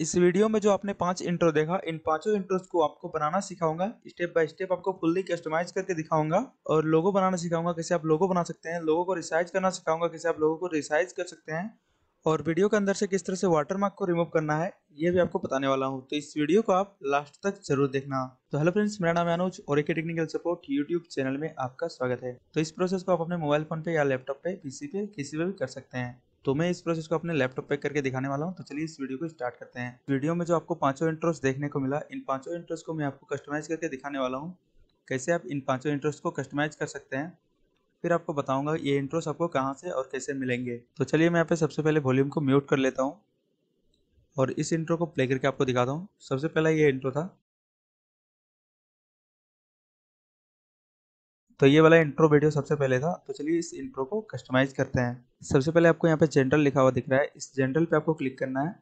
इस वीडियो में जो आपने पांच इंट्रो देखा इन पांचों इंट्रो को आपको बनाना सिखाऊंगा स्टेप बाय स्टेप आपको फुल्ली कस्टमाइज करके दिखाऊंगा और लोगो बनाना सिखाऊंगा कैसे आप लोगो बना सकते हैं लोगों को रिसाइज करना सिखाऊंगा कैसे आप लोगों को रिसाइज कर सकते हैं और वीडियो के अंदर से किस तरह से वाटरमार्क को रिमूव करना है ये भी आपको बताने वाला हूँ तो इस वीडियो को आप लास्ट तक जरूर देखना तो हेलो फ्रेंड्स मेरा नाम है अनुज और एक टेक्निकल सपोर्ट यूट्यूब चैनल में आपका स्वागत है तो इस प्रोसेस को आप अपने मोबाइल फोन पे या लैपटॉप पे पीसी पे किसी पे भी कर सकते हैं तो मैं इस प्रोसेस को अपने लैपटॉप पे करके दिखाने वाला हूँ तो चलिए इस वीडियो को स्टार्ट करते हैं वीडियो में जो आपको पांचों इंट्रोस देखने को मिला इन पांचों इंट्रोस को मैं आपको कस्टमाइज करके दिखाने वाला हूँ कैसे आप इन पांचों इंट्रोस को कस्टमाइज कर सकते हैं फिर आपको बताऊंगा ये इंट्रोस आपको कहाँ से और कैसे मिलेंगे तो चलिए मैं यहाँ पे सबसे पहले वॉल्यूम को म्यूट कर लेता हूँ और इस इंट्रो को प्ले करके आपको दिखाता हूँ सबसे पहला ये इंट्रो था तो ये वाला इंट्रो वीडियो सबसे पहले था तो चलिए इस इंट्रो को कस्टमाइज़ करते हैं सबसे पहले आपको यहाँ पे जनरल लिखा हुआ दिख रहा है इस जनरल पे आपको क्लिक करना है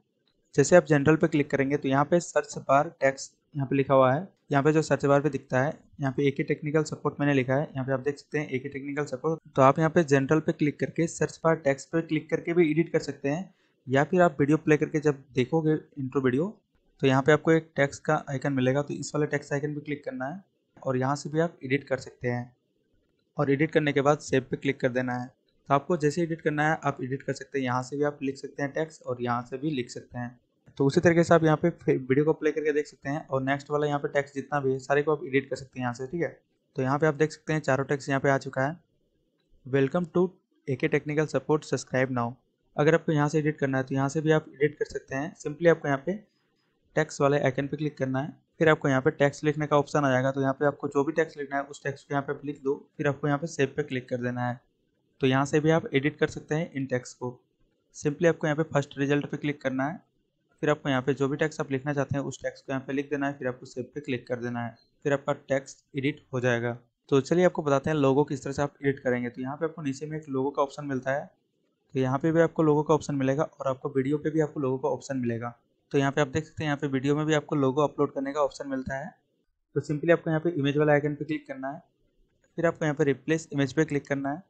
जैसे आप जनरल पे क्लिक करेंगे तो यहाँ पे सर्च बार टैक्स यहाँ पे लिखा हुआ है यहाँ पे जो सर्च बार पे दिखता है यहाँ पे एक ही टेक्निकल सपोर्ट मैंने लिखा है यहाँ पे आप देख सकते हैं एक ही टेक्निकल सपोर्ट तो आप यहाँ पे जनरल पे क्लिक करके सर्च बार टैक्स पे क्लिक करके भी एडिट कर सकते हैं या फिर आप वीडियो प्ले करके जब देखोगे इंट्रो वीडियो तो यहाँ पे आपको एक टैक्स का आइकन मिलेगा तो इस वाले टैक्स आइकन पर क्लिक करना है और यहाँ से भी आप एडिट कर सकते हैं और एडिट करने के बाद सेव पे क्लिक कर देना है तो आपको जैसे एडिट करना है आप एडिट कर सकते हैं यहाँ से भी आप लिख सकते हैं टैक्स और यहाँ से भी लिख सकते हैं तो उसी तरीके से आप यहाँ पे वीडियो को प्ले करके देख सकते हैं और नेक्स्ट वाला यहाँ पे टैक्स जितना भी है सारे को आप एडिट कर सकते हैं यहाँ से ठीक है तो यहाँ पे आप देख सकते हैं चारों टैक्स यहाँ पे आ चुका है वेलकम टू ए के टेक्निकल सपोर्ट सब्सक्राइब नाउ अगर आपको यहाँ से एडिट करना है तो यहाँ से भी आप एडिट कर सकते हैं सिंपली आपको यहाँ पे टैक्स वाले आइकन पे क्लिक करना है फिर आपको यहाँ पे टैक्स लिखने का ऑप्शन आ जाएगा तो यहाँ पे आपको जो भी टैक्स लिखना है उस टैक्स को यहाँ पे लिख दो फिर आपको यहाँ पे सेव पे क्लिक कर देना है तो यहाँ से भी आप एडिट कर सकते हैं इन टैक्स को सिंपली आपको यहाँ पे फर्स्ट रिजल्ट पे क्लिक करना है फिर आपको यहाँ पे जो भी टैक्स आप लिखना चाहते हैं उस टैक्स को यहाँ पे लिख देना है फिर आपको सेव पे क्लिक कर देना है फिर आपका टैक्स एडिट हो जाएगा तो चलिए आपको बताते हैं लोगों किस तरह से आप एडिट करेंगे तो यहाँ पे आपको नीचे में एक लोगों का ऑप्शन मिलता है तो यहाँ पे भी आपको लोगों का ऑप्शन मिलेगा और आपको वीडियो पे भी आपको लोगों का ऑप्शन मिलेगा तो यहाँ पे आप देख सकते हैं यहाँ पे वीडियो में भी आपको लोगो अपलोड करने का ऑप्शन मिलता है तो सिंपली आपको यहाँ पे इमेज वाला आइकन पे क्लिक करना है फिर आपको यहाँ पे रिप्लेस इमेज पे क्लिक करना है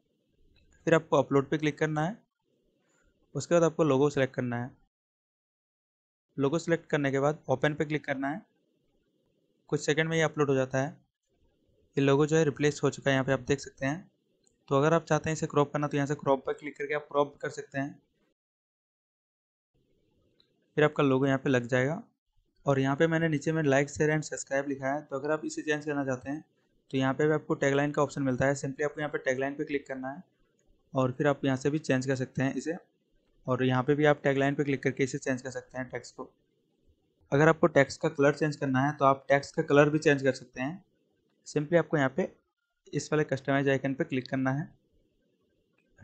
फिर आपको अपलोड पे क्लिक करना है उसके बाद आपको लोगो सेलेक्ट करना है लोगो सेलेक्ट करने के बाद ओपन पे क्लिक करना है कुछ सेकेंड में ये अपलोड हो जाता है ये लोगो जो है रिप्लेस हो चुका है यहाँ पर आप देख सकते हैं तो अगर आप चाहते हैं इसे क्रॉप करना तो यहाँ से क्रॉप पर क्लिक करके आप क्रॉप कर सकते हैं फिर आपका लोगो यहाँ पे लग जाएगा और यहाँ पे मैंने नीचे में लाइक शेयर एंड सब्सक्राइब लिखा है तो अगर आप इसे चेंज करना चाहते हैं तो यहाँ पे भी आपको टैगलाइन का ऑप्शन मिलता है सिंपली आपको यहाँ पे टैगलाइन पे क्लिक करना है और फिर आप यहाँ से भी चेंज कर सकते हैं इसे और यहाँ पे भी आप टैगलाइन पे क्लिक करके इसे चेंज कर सकते हैं टैक्स को अगर आपको टैक्स का कलर चेंज करना है तो आप टैक्स का कलर भी चेंज कर सकते हैं सिंपली आपको यहाँ पर इस वाले कस्टमाइज आइकन पर क्लिक करना है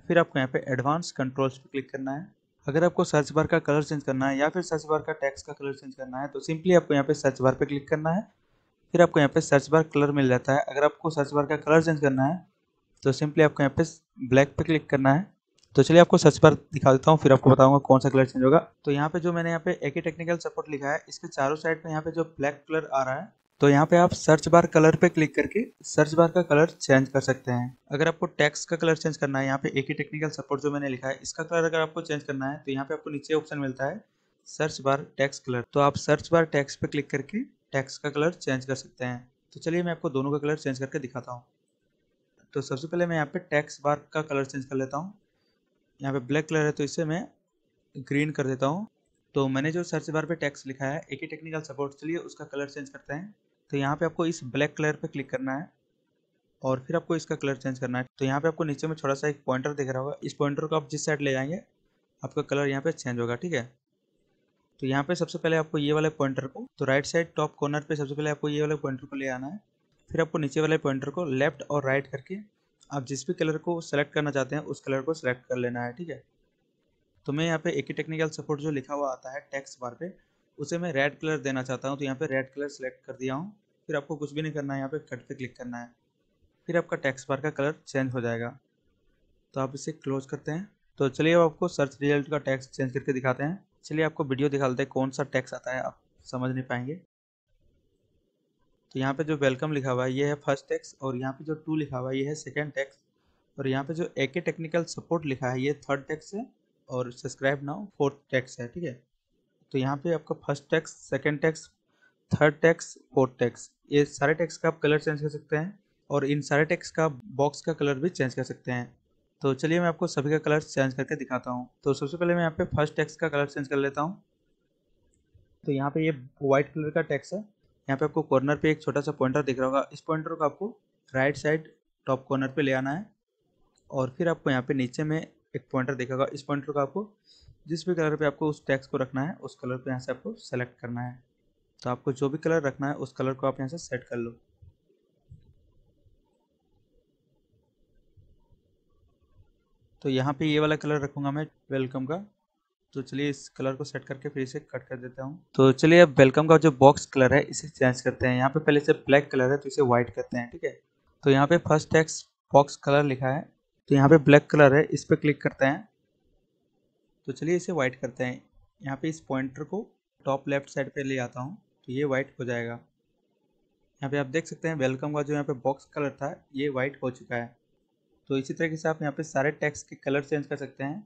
फिर आपको यहाँ पे एडवांस कंट्रोल्स पर क्लिक करना है अगर आपको सर्च बार का कलर चेंज करना है या फिर सर्च बार का टैक्स का कलर चेंज करना है तो सिंपली आपको यहाँ पे सर्च बार पे क्लिक करना है फिर आपको यहाँ पे सर्च बार कलर मिल जाता है अगर आपको सर्च बार का कलर चेंज करना है तो सिंपली आपको यहाँ पे ब्लैक पे क्लिक करना है तो चलिए आपको सर्च बार दिखा देता हूँ फिर आपको बताऊंगा कौन सा कलर चेंज होगा तो यहाँ पे जो मैंने यहाँ पे एक टेक्निकल सपोर्ट लिखा है इसके चारों साइड पे यहाँ पे जो ब्लैक कलर आ रहा है तो यहाँ पे आप सर्च बार कलर पे क्लिक करके सर्च बार का कलर चेंज कर सकते हैं अगर आपको टैक्स का कलर चेंज करना है यहाँ पे एक ही टेक्निकल सपोर्ट जो मैंने लिखा है इसका कलर अगर आपको चेंज करना है तो यहाँ पे आपको नीचे ऑप्शन मिलता है सर्च बार टैक्स कलर तो आप सर्च बार टैक्स पे क्लिक करके टैक्स का कलर चेंज कर सकते हैं तो चलिए मैं आपको दोनों का कलर चेंज करके दिखाता हूँ तो सबसे पहले मैं यहाँ पे टैक्स बार का कलर चेंज कर लेता हूँ यहाँ पे ब्लैक कलर है तो इसे मैं ग्रीन कर देता हूँ तो मैंने जो सर्च बार पे टैक्स लिखा है एक ही टेक्निकल सपोर्ट चलिए उसका कलर चेंज करते हैं तो यहाँ पे आपको इस ब्लैक कलर पे क्लिक करना है और फिर आपको इसका कलर चेंज करना है तो यहाँ पे आपको नीचे में छोटा सा एक पॉइंटर दिख रहा होगा इस पॉइंटर को आप जिस साइड ले जाएंगे आपका कलर यहाँ पे चेंज होगा ठीक है तो यहाँ पे सबसे पहले आपको ये वाले पॉइंटर को तो राइट साइड टॉप कॉर्नर पे सबसे पहले आपको ये वाले पॉइंटर को ले आना है फिर आपको नीचे वाले पॉइंटर को लेफ्ट और राइट करके आप जिस भी कलर को सेलेक्ट करना चाहते हैं उस कलर को सेलेक्ट कर लेना है ठीक है तो मैं यहाँ पे एक ही टेक्निकल सपोर्ट जो लिखा हुआ आता है टेक्स्ट बार पे उसे मैं रेड कलर देना चाहता हूँ तो यहाँ पे रेड कलर सेलेक्ट कर दिया हूँ फिर आपको कुछ भी नहीं करना है यहाँ पे कट पे क्लिक करना है फिर आपका टेक्स्ट बार का कलर चेंज हो जाएगा तो आप इसे क्लोज करते हैं तो चलिए अब आपको सर्च रिजल्ट का टैक्स चेंज करके दिखाते हैं चलिए आपको वीडियो दिखा देते हैं कौन सा टैक्स आता है आप समझ नहीं पाएंगे तो यहाँ पे जो वेलकम लिखा हुआ है ये है फर्स्ट टैक्स और यहाँ पे जो टू लिखा हुआ है ये है सेकेंड टैक्स और यहाँ पे जो एके टेक्निकल सपोर्ट लिखा है ये थर्ड टैक्स है और सब्सक्राइब नाउ फोर्थ टैक्स है ठीक है तो यहाँ पे आपका first text second text third text fourth text ये सारे टैक्स का आप कलर चेंज कर सकते हैं और इन सारे टैक्स का बॉक्स का कलर भी चेंज कर सकते हैं तो चलिए मैं आपको सभी का कलर चेंज करके दिखाता हूँ तो सबसे पहले मैं यहाँ पे फर्स्ट टैक्स का कलर चेंज कर लेता हूँ तो यहाँ पे ये व्हाइट कलर का टैक्स है यहाँ पे आपको कॉर्नर पे एक छोटा सा पॉइंटर दिख रहा होगा इस पॉइंटर को आपको राइट साइड टॉप कॉर्नर पे ले आना है और फिर आपको यहाँ पे नीचे में एक पॉइंटर दिखेगा इस पॉइंटर को आपको जिस भी कलर पे आपको उस टैक्स को रखना है उस कलर को यहाँ से आपको सेलेक्ट करना है तो आपको जो भी कलर रखना है उस कलर को आप यहाँ से सेट कर लो तो यहाँ पे ये वाला कलर रखूँगा मैं वेलकम का तो चलिए इस कलर को सेट करके फिर इसे कट कर देता हूँ तो चलिए अब वेलकम का जो बॉक्स कलर है इसे चेंज करते हैं यहाँ पे पहले से ब्लैक कलर है तो इसे व्हाइट करते हैं ठीक है तो यहाँ पे फर्स्ट टैक्स बॉक्स कलर लिखा है तो यहाँ पे ब्लैक कलर है इस पर क्लिक करते हैं तो चलिए इसे वाइट करते हैं यहाँ पे इस पॉइंटर को टॉप लेफ्ट साइड पे ले आता हूँ तो ये वाइट हो जाएगा यहाँ पे आप देख सकते हैं वेलकम का जो यहाँ पे बॉक्स कलर था ये वाइट हो चुका है तो इसी तरीके से आप यहाँ पे सारे टैक्स के कलर चेंज कर सकते हैं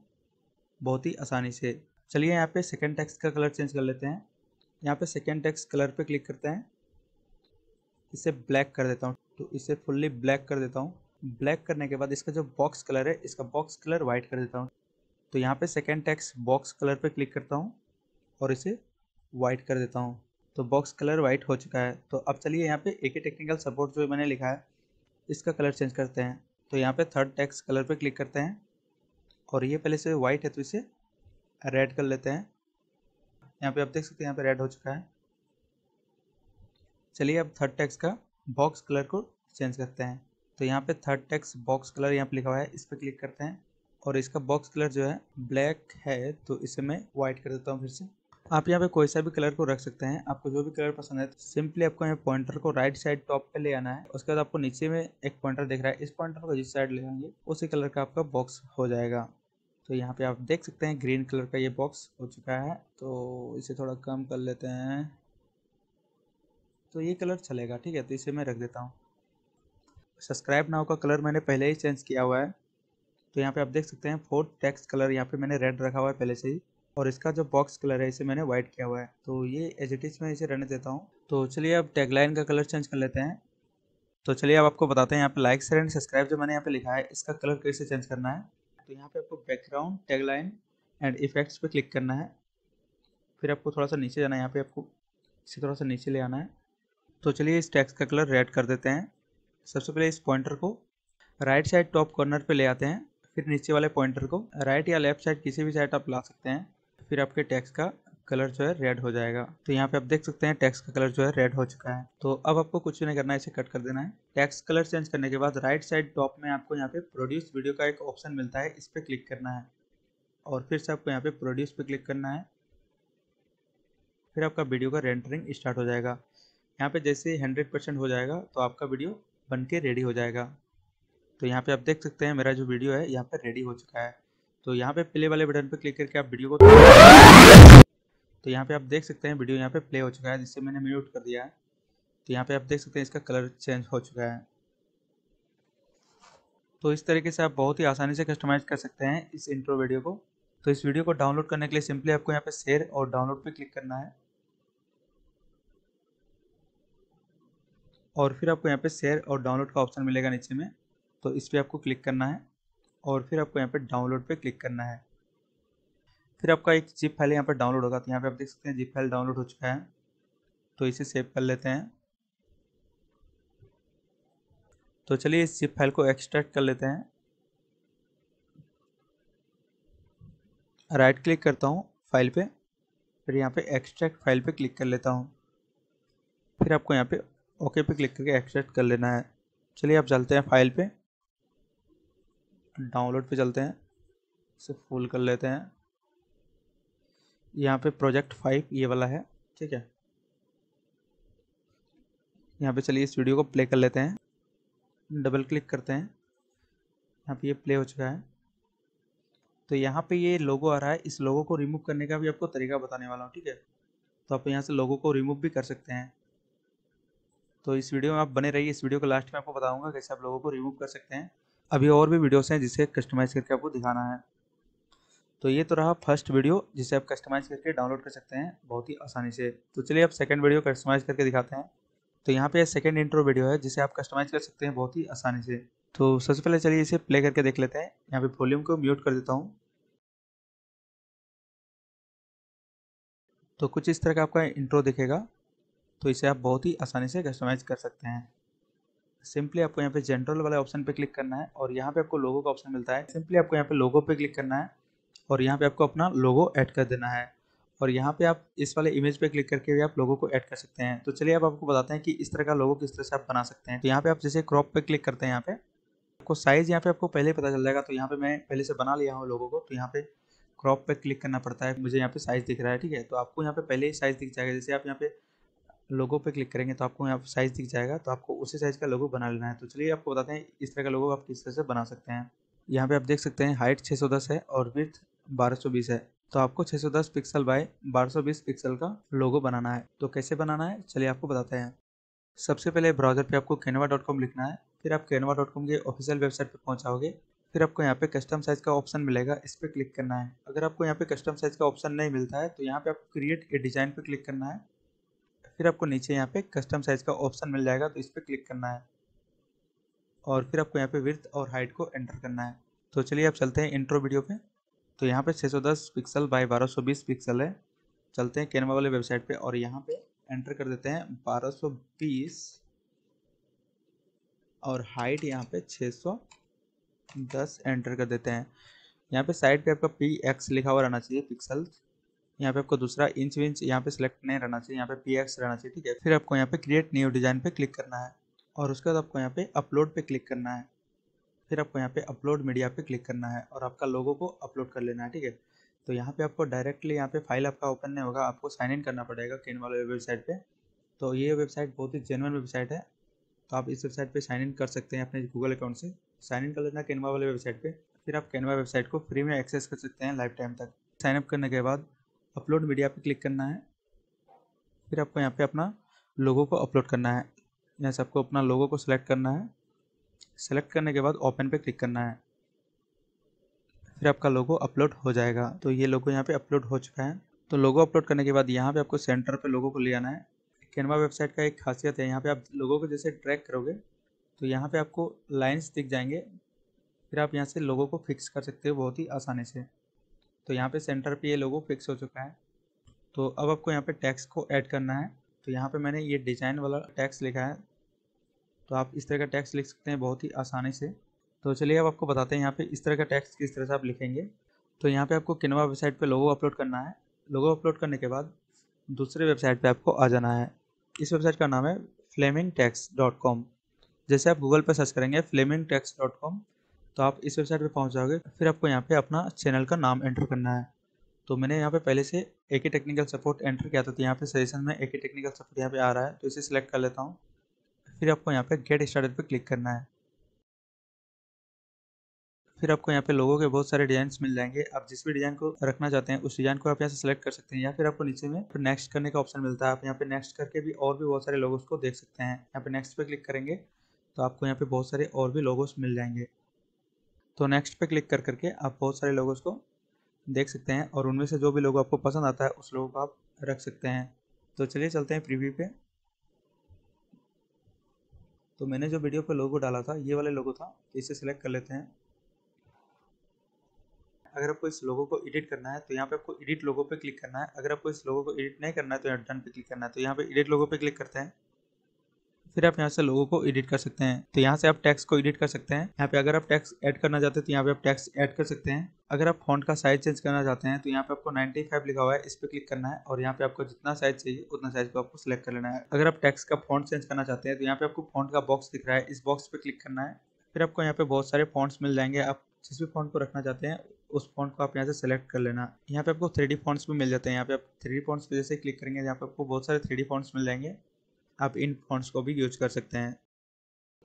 बहुत ही आसानी से चलिए यहाँ पे सेकेंड टैक्स का कलर चेंज कर लेते हैं यहाँ पे सेकेंड टैक्स कलर पे क्लिक करते हैं इसे ब्लैक कर देता हूँ तो इसे फुल्ली ब्लैक कर देता हूँ ब्लैक करने के बाद इसका जो बॉक्स कलर है इसका बॉक्स कलर वाइट कर देता हूँ तो यहाँ पे सेकेंड टेक्स्ट बॉक्स कलर पे क्लिक करता हूँ और इसे वाइट कर देता हूँ तो बॉक्स कलर वाइट हो चुका है तो अब चलिए यहाँ पे एक ही टेक्निकल सपोर्ट जो मैंने लिखा है इसका कलर चेंज करते हैं तो यहाँ पे थर्ड टेक्स्ट कलर पे क्लिक करते हैं और ये पहले से वाइट है तो इसे रेड कर लेते हैं यहाँ पे आप देख सकते हैं यहाँ पे रेड हो चुका है चलिए अब थर्ड टैक्स का बॉक्स कलर को चेंज करते हैं तो यहाँ पे थर्ड टैक्स बॉक्स कलर यहाँ पे लिखा हुआ है इस पर क्लिक करते हैं और इसका बॉक्स कलर जो है ब्लैक है तो इसे मैं व्हाइट कर देता हूँ फिर से आप यहाँ पे कोई सा भी कलर को रख सकते हैं आपको जो भी कलर पसंद है तो सिंपली आपको यहाँ पॉइंटर को राइट साइड टॉप पे ले आना है उसके बाद आपको नीचे में एक पॉइंटर दिख रहा है इस पॉइंटर को जिस साइड ले आएंगे उसी कलर का आपका बॉक्स हो जाएगा तो यहाँ पे आप देख सकते हैं ग्रीन कलर का ये बॉक्स हो चुका है तो इसे थोड़ा कम कर लेते हैं तो ये कलर चलेगा ठीक है तो इसे मैं रख देता हूँ सब्सक्राइब नाव का कलर मैंने पहले ही चेंज किया हुआ है तो यहाँ पे आप देख सकते हैं फोर्थ टेक्स कलर यहाँ पे मैंने रेड रखा हुआ है पहले से ही और इसका जो बॉक्स कलर है इसे मैंने व्हाइट किया हुआ है तो ये एज में इज़ इसे रहने देता हूँ तो चलिए आप टैगलाइन का कलर चेंज कर लेते हैं तो चलिए अब आपको बताते हैं यहाँ पे लाइक एंड सब्सक्राइब जो मैंने यहाँ पे लिखा है इसका कलर कैसे चेंज करना है तो यहाँ पे आपको बैकग्राउंड टैगलाइन एंड इफेक्ट्स पे क्लिक करना है फिर आपको थोड़ा सा नीचे जाना है यहाँ पे आपको इसे थोड़ा सा नीचे ले आना है तो चलिए इस टैक्स का कलर रेड कर देते हैं सबसे पहले इस पॉइंटर को राइट साइड टॉप कॉर्नर पर ले आते हैं फिर नीचे वाले पॉइंटर को राइट या लेफ्ट साइड किसी भी साइड आप ला सकते हैं फिर आपके टैक्स का कलर जो है रेड हो जाएगा तो यहाँ पे आप देख सकते हैं टैक्स का कलर जो है रेड हो चुका है तो अब आपको कुछ भी नहीं करना है इसे कट कर देना है टैक्स कलर चेंज करने के बाद राइट साइड टॉप में आपको यहाँ पे प्रोड्यूस वीडियो का एक ऑप्शन मिलता है इस पर क्लिक करना है और फिर से आपको यहाँ पे प्रोड्यूस पे क्लिक करना है फिर आपका वीडियो का रेंटरिंग स्टार्ट हो जाएगा यहाँ पे जैसे हंड्रेड परसेंट हो जाएगा तो आपका वीडियो बन के रेडी हो जाएगा तो यहाँ पे आप देख सकते हैं मेरा जो वीडियो है यहाँ पे रेडी हो चुका है तो यहाँ पे प्ले वाले बटन पे क्लिक करके आप वीडियो को तो यहाँ पे आप देख सकते हैं वीडियो यहाँ पे प्ले हो चुका है जिससे मैंने म्यूट कर दिया है तो यहाँ पे आप देख सकते हैं इसका कलर चेंज हो चुका है तो इस तरीके से आप बहुत ही आसानी से कस्टमाइज कर सकते हैं इस इंट्रो वीडियो को तो इस वीडियो को डाउनलोड करने के लिए सिंपली आपको यहाँ पे शेयर और डाउनलोड पे क्लिक करना है और फिर आपको यहाँ पे शेयर और डाउनलोड का ऑप्शन मिलेगा नीचे में तो इस पर आपको क्लिक करना है और फिर आपको यहाँ पर डाउनलोड पर क्लिक करना है फिर आपका एक जिप फाइल यहाँ पर डाउनलोड होगा तो यहाँ पे आप देख सकते हैं जिप फाइल डाउनलोड हो चुका है तो इसे सेव कर लेते हैं तो चलिए इस जिप फाइल को एक्सट्रैक्ट कर लेते हैं राइट क्लिक करता हूँ फाइल पे फिर यहाँ पे एक्सट्रैक्ट फाइल पे क्लिक कर लेता हूँ फिर आपको यहाँ पे ओके पे क्लिक करके एक्सट्रैक्ट कर लेना है चलिए आप चलते हैं फाइल पर डाउनलोड पे चलते हैं इसे फुल कर लेते हैं यहाँ पे प्रोजेक्ट फाइव ये वाला है ठीक है यहाँ पे चलिए इस वीडियो को प्ले कर लेते हैं डबल क्लिक करते हैं यहाँ पे ये प्ले हो चुका है तो यहाँ पे ये लोगो आ रहा है इस लोगो को रिमूव करने का भी आपको तरीका बताने वाला हूँ ठीक है तो आप यहाँ से लोगो को रिमूव भी कर सकते हैं तो इस वीडियो में आप बने रहिए इस वीडियो को लास्ट में आपको बताऊंगा कैसे आप लोगों को रिमूव कर सकते हैं अभी और भी वीडियोस हैं जिसे कस्टमाइज़ करके आपको दिखाना है तो ये तो रहा फर्स्ट वीडियो जिसे आप कस्टमाइज़ करके डाउनलोड कर सकते हैं बहुत ही आसानी से तो चलिए आप सेकेंड वीडियो कस्टमाइज़ करके दिखाते हैं तो यहाँ पे सेकेंड इंट्रो वीडियो है जिसे आप कस्टमाइज़ कर सकते हैं बहुत ही आसानी से तो सबसे पहले चलिए इसे प्ले करके देख लेते हैं यहाँ पे वॉल्यूम को म्यूट कर देता हूँ तो कुछ इस तरह का आपका इंट्रो दिखेगा तो इसे आप बहुत ही आसानी से कस्टमाइज़ कर सकते हैं सिंपली आपको यहाँ पे जनरल वाले ऑप्शन पे क्लिक करना है और यहाँ पे आपको लोगो का ऑप्शन मिलता है सिंपली आपको यहाँ पे लोगो पे क्लिक करना है और यहाँ पे आपको अपना लोगो ऐड कर देना है और यहाँ पे आप इस वाले इमेज पे क्लिक करके भी आप लोगों को ऐड कर सकते हैं तो चलिए आप आपको बताते हैं कि इस तरह का लोगो किस तरह से आप बना सकते हैं तो यहाँ पे आप जैसे क्रॉप पे क्लिक करते हैं यहाँ पे आपको साइज यहाँ पे आपको पहले पता चल जाएगा तो यहाँ पे मैं पहले से बना लिया हूँ लोगों को तो यहाँ पे क्रॉप पे क्लिक करना पड़ता है मुझे यहाँ पे साइज दिख रहा है ठीक है तो आपको यहाँ पे पहले ही साइज दिख जाएगा जैसे आप यहाँ पे लोगो पे क्लिक करेंगे तो आपको यहाँ पर साइज़ दिख जाएगा तो आपको उसी साइज़ का लोगो बना लेना है तो चलिए आपको बताते हैं इस तरह का लोगो आप किस तरह से बना सकते हैं यहाँ पे आप देख सकते हैं हाइट 610 है और विथ 1220 है तो आपको 610 पिक्सल बाय 1220 पिक्सल का लोगो बनाना है तो कैसे बनाना है चलिए आपको बताते हैं सबसे पहले ब्राउज़र पर आपको कैनवा लिखना है फिर आप कैनवा के ऑफिशियल वेबसाइट पर पहुँचाओगे फिर आपको यहाँ पे कस्टम साइज़ का ऑप्शन मिलेगा इस पर क्लिक करना है अगर आपको यहाँ पे कस्टम साइज़ का ऑप्शन नहीं मिलता है तो यहाँ पे आपको क्रिएट ए डिज़ाइन पर क्लिक करना है फिर आपको नीचे यहाँ पे कस्टम साइज़ का ऑप्शन मिल जाएगा तो इस पर क्लिक करना है और फिर आपको यहाँ पे विर्थ और हाइट को एंटर करना है तो चलिए आप चलते हैं इंट्रो वीडियो पे तो यहाँ पे 610 पिक्सल बाय 1220 पिक्सल है चलते हैं कैनवा वाले वेबसाइट पे और यहाँ पे एंटर कर देते हैं 1220 और हाइट यहाँ पे 610 एंटर कर देते हैं यहाँ पे साइड पे आपका पी एक्स लिखा हुआ रहना चाहिए पिक्सल यहाँ पे आपको दूसरा इंच विंच यहाँ पे सिलेक्ट नहीं रहना चाहिए यहाँ पे पी रहना चाहिए ठीक है फिर आपको यहाँ पे क्रिएट न्यू डिज़ाइन पे क्लिक करना है और उसके बाद आपको यहाँ पे अपलोड पे क्लिक करना है फिर आपको यहाँ पे अपलोड मीडिया पे क्लिक करना है और आपका लोगो को अपलोड कर लेना है ठीक है तो यहाँ पे आपको डायरेक्टली यहाँ पे फाइल आपका ओपन नहीं होगा आपको साइन इन करना पड़ेगा कैन वाले वेबसाइट पे तो ये वेबसाइट बहुत ही जेनवन वेबसाइट है तो आप इस वेबसाइट पे साइन इन कर सकते हैं अपने गूगल अकाउंट से साइन इन कर लेना कैनवा वाले वेबसाइट पे फिर आप कैनवा वेबसाइट को फ्री में एक्सेस कर सकते हैं लाइफ टाइम तक साइनअप करने के बाद अपलोड मीडिया पे क्लिक करना है फिर आपको यहाँ पे अपना लोगो को अपलोड करना है यहाँ से आपको अपना लोगो को सिलेक्ट करना है सेलेक्ट करने के बाद ओपन पे क्लिक करना है फिर आपका लोगो अपलोड हो जाएगा तो ये लोगो यहाँ पे अपलोड हो चुका है तो लोगो अपलोड करने के बाद यहाँ पे आपको सेंटर पे लोगो को ले आना है कैनवा वेबसाइट का एक खासियत है यहाँ पे आप लोगों को जैसे ट्रैक करोगे तो यहाँ पे आपको लाइन्स दिख जाएंगे फिर आप यहाँ से लोगों को फिक्स कर सकते हो बहुत ही आसानी से तो यहाँ पे सेंटर पे ये लोगो फिक्स हो चुका है तो अब आपको यहाँ पे टैक्स को ऐड करना है तो यहाँ पे मैंने ये डिजाइन वाला टैक्स लिखा है तो आप इस तरह का टैक्स लिख सकते हैं बहुत ही आसानी से तो चलिए अब आपको बताते हैं यहाँ पे इस तरह का टैक्स किस तरह से आप लिखेंगे तो यहाँ पे आपको किनवा वेबसाइट पे लोगो अपलोड करना है लोगो अपलोड करने के बाद दूसरे वेबसाइट पे आपको आ जाना है इस वेबसाइट का नाम है फ्लेमिंग टैक्स डॉट कॉम जैसे आप गूगल पर सर्च करेंगे फ्लेमिंग टैक्स डॉट कॉम तो आप इस वेबसाइट पर पहुँच जाओगे फिर आपको यहाँ पे अपना चैनल का नाम एंटर करना है तो मैंने यहाँ पे पहले से एक ही टेक्निकल सपोर्ट एंटर किया था तो यहाँ पे सजेशन में एक ही टेक्निकल सपोर्ट यहाँ पे आ रहा है तो इसे सिलेक्ट कर लेता हूँ फिर आपको यहाँ पे गेट स्टार्टेड पे क्लिक करना है फिर आपको यहाँ पे लोगों के बहुत सारे डिजाइन मिल जाएंगे आप जिस भी डिजाइन को रखना चाहते हैं उस डिजाइन को आप यहाँ से सिलेक्ट कर सकते हैं या फिर आपको नीचे में तो नेक्स्ट करने का ऑप्शन मिलता है आप यहाँ पे नेक्स्ट करके भी और भी बहुत सारे लोगों को देख सकते हैं यहाँ पे नेक्स्ट पे क्लिक करेंगे तो आपको यहाँ पे बहुत सारे और भी लोगों मिल जाएंगे तो नेक्स्ट पे क्लिक कर करके आप बहुत सारे लोगों को देख सकते हैं और उनमें से जो भी लोग आपको पसंद आता है उस लोगों को आप रख सकते हैं तो चलिए चलते हैं प्रीव्यू पे तो मैंने जो वीडियो पे लोगो डाला था ये वाले लोगो था तो इसे सिलेक्ट कर लेते हैं अगर आपको इस लोगो को एडिट करना है तो यहाँ पे आपको एडिट लोगो पे क्लिक करना है अगर आपको इस लोगो को एडिट नहीं करना है तो यहाँ डन पे क्लिक करना है तो यहाँ पे एडिट लोगो पे क्लिक करते हैं फिर आप यहाँ से लोगों को एडिट कर सकते हैं तो यहाँ से आप टैक्स को एडिट कर सकते हैं यहाँ पे अगर आप टैक्स ऐड करना चाहते हैं तो यहाँ पे आप टैक्स ऐड कर सकते हैं अगर आप फॉन्ट का साइज चेंज करना चाहते हैं तो यहाँ पे आपको 95 लिखा हुआ है इस पर क्लिक करना है और यहाँ पे आपको जितना साइज चाहिए उतना साइज को आपको सिलेक्ट कर लेना है अगर आप टैक्स का फॉन्ट चेंज करना चाहते हैं तो यहाँ पे आपको फॉन्ट का बॉक्स दिख रहा है इस बॉक्स पे क्लिक करना है फिर आपको यहाँ पे बहुत सारे फॉन्ट्स मिल जाएंगे आप जिस भी फॉन्ट को रखना चाहते हैं उस फॉन्ट को आप यहाँ से सेलेक्ट कर लेना यहाँ पे आपको थ्री डी फॉन्ट्स भी मिल जाते हैं यहाँ पे आप थ्री डी फॉन्ट्स जैसे क्लिक करेंगे यहाँ पे आपको बहुत सारे थ्री डी फॉन्ट्स मिल जाएंगे आप इन फॉन्ट्स को भी यूज कर सकते हैं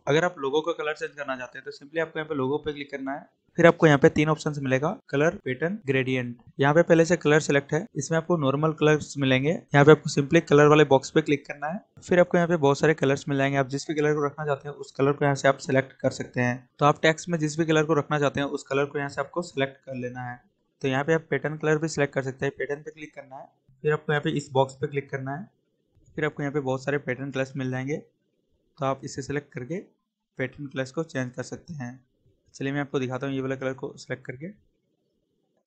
अगर आप लोगों का कलर चेंज करना चाहते हैं तो सिंपली आपको यहाँ पे लोगो पे क्लिक करना है फिर आपको यहाँ पे तीन ऑप्शंस मिलेगा कलर पैटर्न ग्रेडियंट यहाँ पे पहले से कलर सेलेक्ट है इसमें आपको नॉर्मल कलर्स मिलेंगे यहाँ पे आपको सिंपली कलर वाले बॉक्स पे क्लिक करना है फिर आपको यहाँ पे बहुत सारे कलर्स मिल जाएंगे आप जिस भी कलर को रखना चाहते हैं उस कलर को यहाँ से आप सिलेक्ट कर सकते हैं तो आप टेक्स्ट में जिस भी कलर को रखना चाहते हैं उस कलर को यहाँ से आपको सिलेक्ट कर लेना है तो यहाँ पे आप पैटर्न कलर भी सिलेक्ट कर सकते हैं पैटर्न पे क्लिक करना है फिर आपको यहाँ पे इस बॉक्स पे क्लिक करना है फिर आपको यहाँ पे बहुत सारे पैटर्न क्लास मिल जाएंगे तो आप इसे सेलेक्ट करके पैटर्न क्लास को चेंज कर सकते हैं चलिए मैं आपको दिखाता हूँ ये वाला कलर को सिलेक्ट करके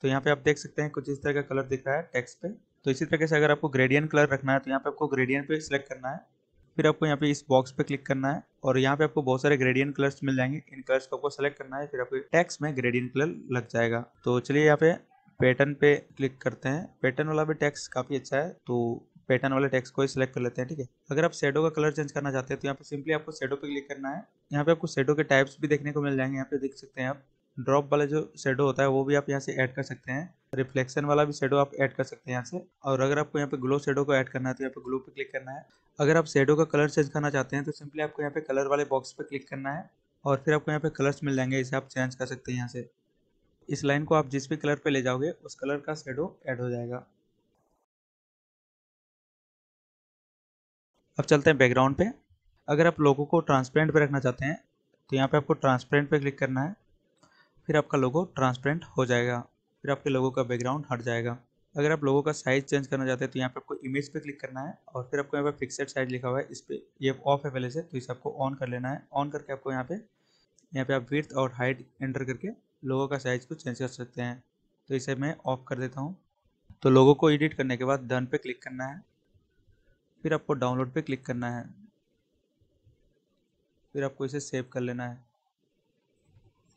तो यहाँ पे आप देख सकते हैं कुछ इस तरह का कलर दिख रहा है टैक्स पे तो इसी तरीके से अगर आपको ग्रेडियन कलर रखना है तो यहाँ पे आपको ग्रेडियन पे सिलेक्ट करना है फिर आपको यहाँ पे इस बॉक्स पे क्लिक करना है और यहाँ पे आपको बहुत सारे ग्रेडियन कलर्स मिल जाएंगे इन कलर्स को आपको सेलेक्ट करना है फिर आपको टैक्स में ग्रेडियन कलर लग जाएगा तो चलिए यहाँ पे पैटर्न पे क्लिक करते हैं पैटर्न वाला भी टैक्स काफ़ी अच्छा है तो पैटर्न वाले टेक्स्ट को ही सिलेक्ट कर लेते हैं ठीक है अगर आप शेडो का कलर चेंज करना चाहते हैं तो यहाँ पे सिंपली आपको शेडो पे क्लिक करना है यहाँ पे आपको शेडो के टाइप्स भी देखने को मिल जाएंगे यहाँ पे देख सकते हैं आप ड्रॉप वाले जो शेडो होता है वो भी आप यहाँ से ऐड कर सकते हैं रिफ्लेक्शन वाला भी शेडो आप ऐड कर सकते हैं यहाँ से और अगर आपको यहाँ पे ग्लो शेडो को ऐड करना है तो यहाँ पे ग्लो पे क्लिक करना है अगर आप शेडो का कलर चेंज करना चाहते हैं तो सिंपली आपको यहाँ पे कलर वाले बॉक्स पे क्लिक करना है और फिर आपको यहाँ पे कलर्स मिल जाएंगे इसे आप चेंज कर सकते हैं यहाँ से इस लाइन को आप जिस भी कलर पर ले जाओगे उस कलर का शेडो ऐड हो जाएगा अब चलते हैं बैकग्राउंड पे अगर आप लोगो को ट्रांसपेरेंट पे रखना चाहते हैं तो यहाँ पे आपको ट्रांसपेरेंट पे क्लिक करना है फिर आपका लोगो ट्रांसपेरेंट हो जाएगा फिर आपके लोगों का बैकग्राउंड हट जाएगा अगर आप लोगों का साइज़ चेंज करना चाहते हैं तो यहाँ पे आपको इमेज पे क्लिक करना है और फिर आपको यहाँ पे फिक्सड साइज लिखा हुआ है इस पर ये ऑफ है पहले से तो इसे आपको ऑन कर लेना है ऑन करके आपको यहाँ पे यहाँ पे आप विर्थ और हाइट एंटर करके लोगों का साइज़ को चेंज कर सकते हैं तो इसे मैं ऑफ कर देता हूँ तो लोगों को एडिट करने के बाद डन पे क्लिक करना है फिर आपको डाउनलोड पे क्लिक करना है फिर आपको इसे सेव कर लेना है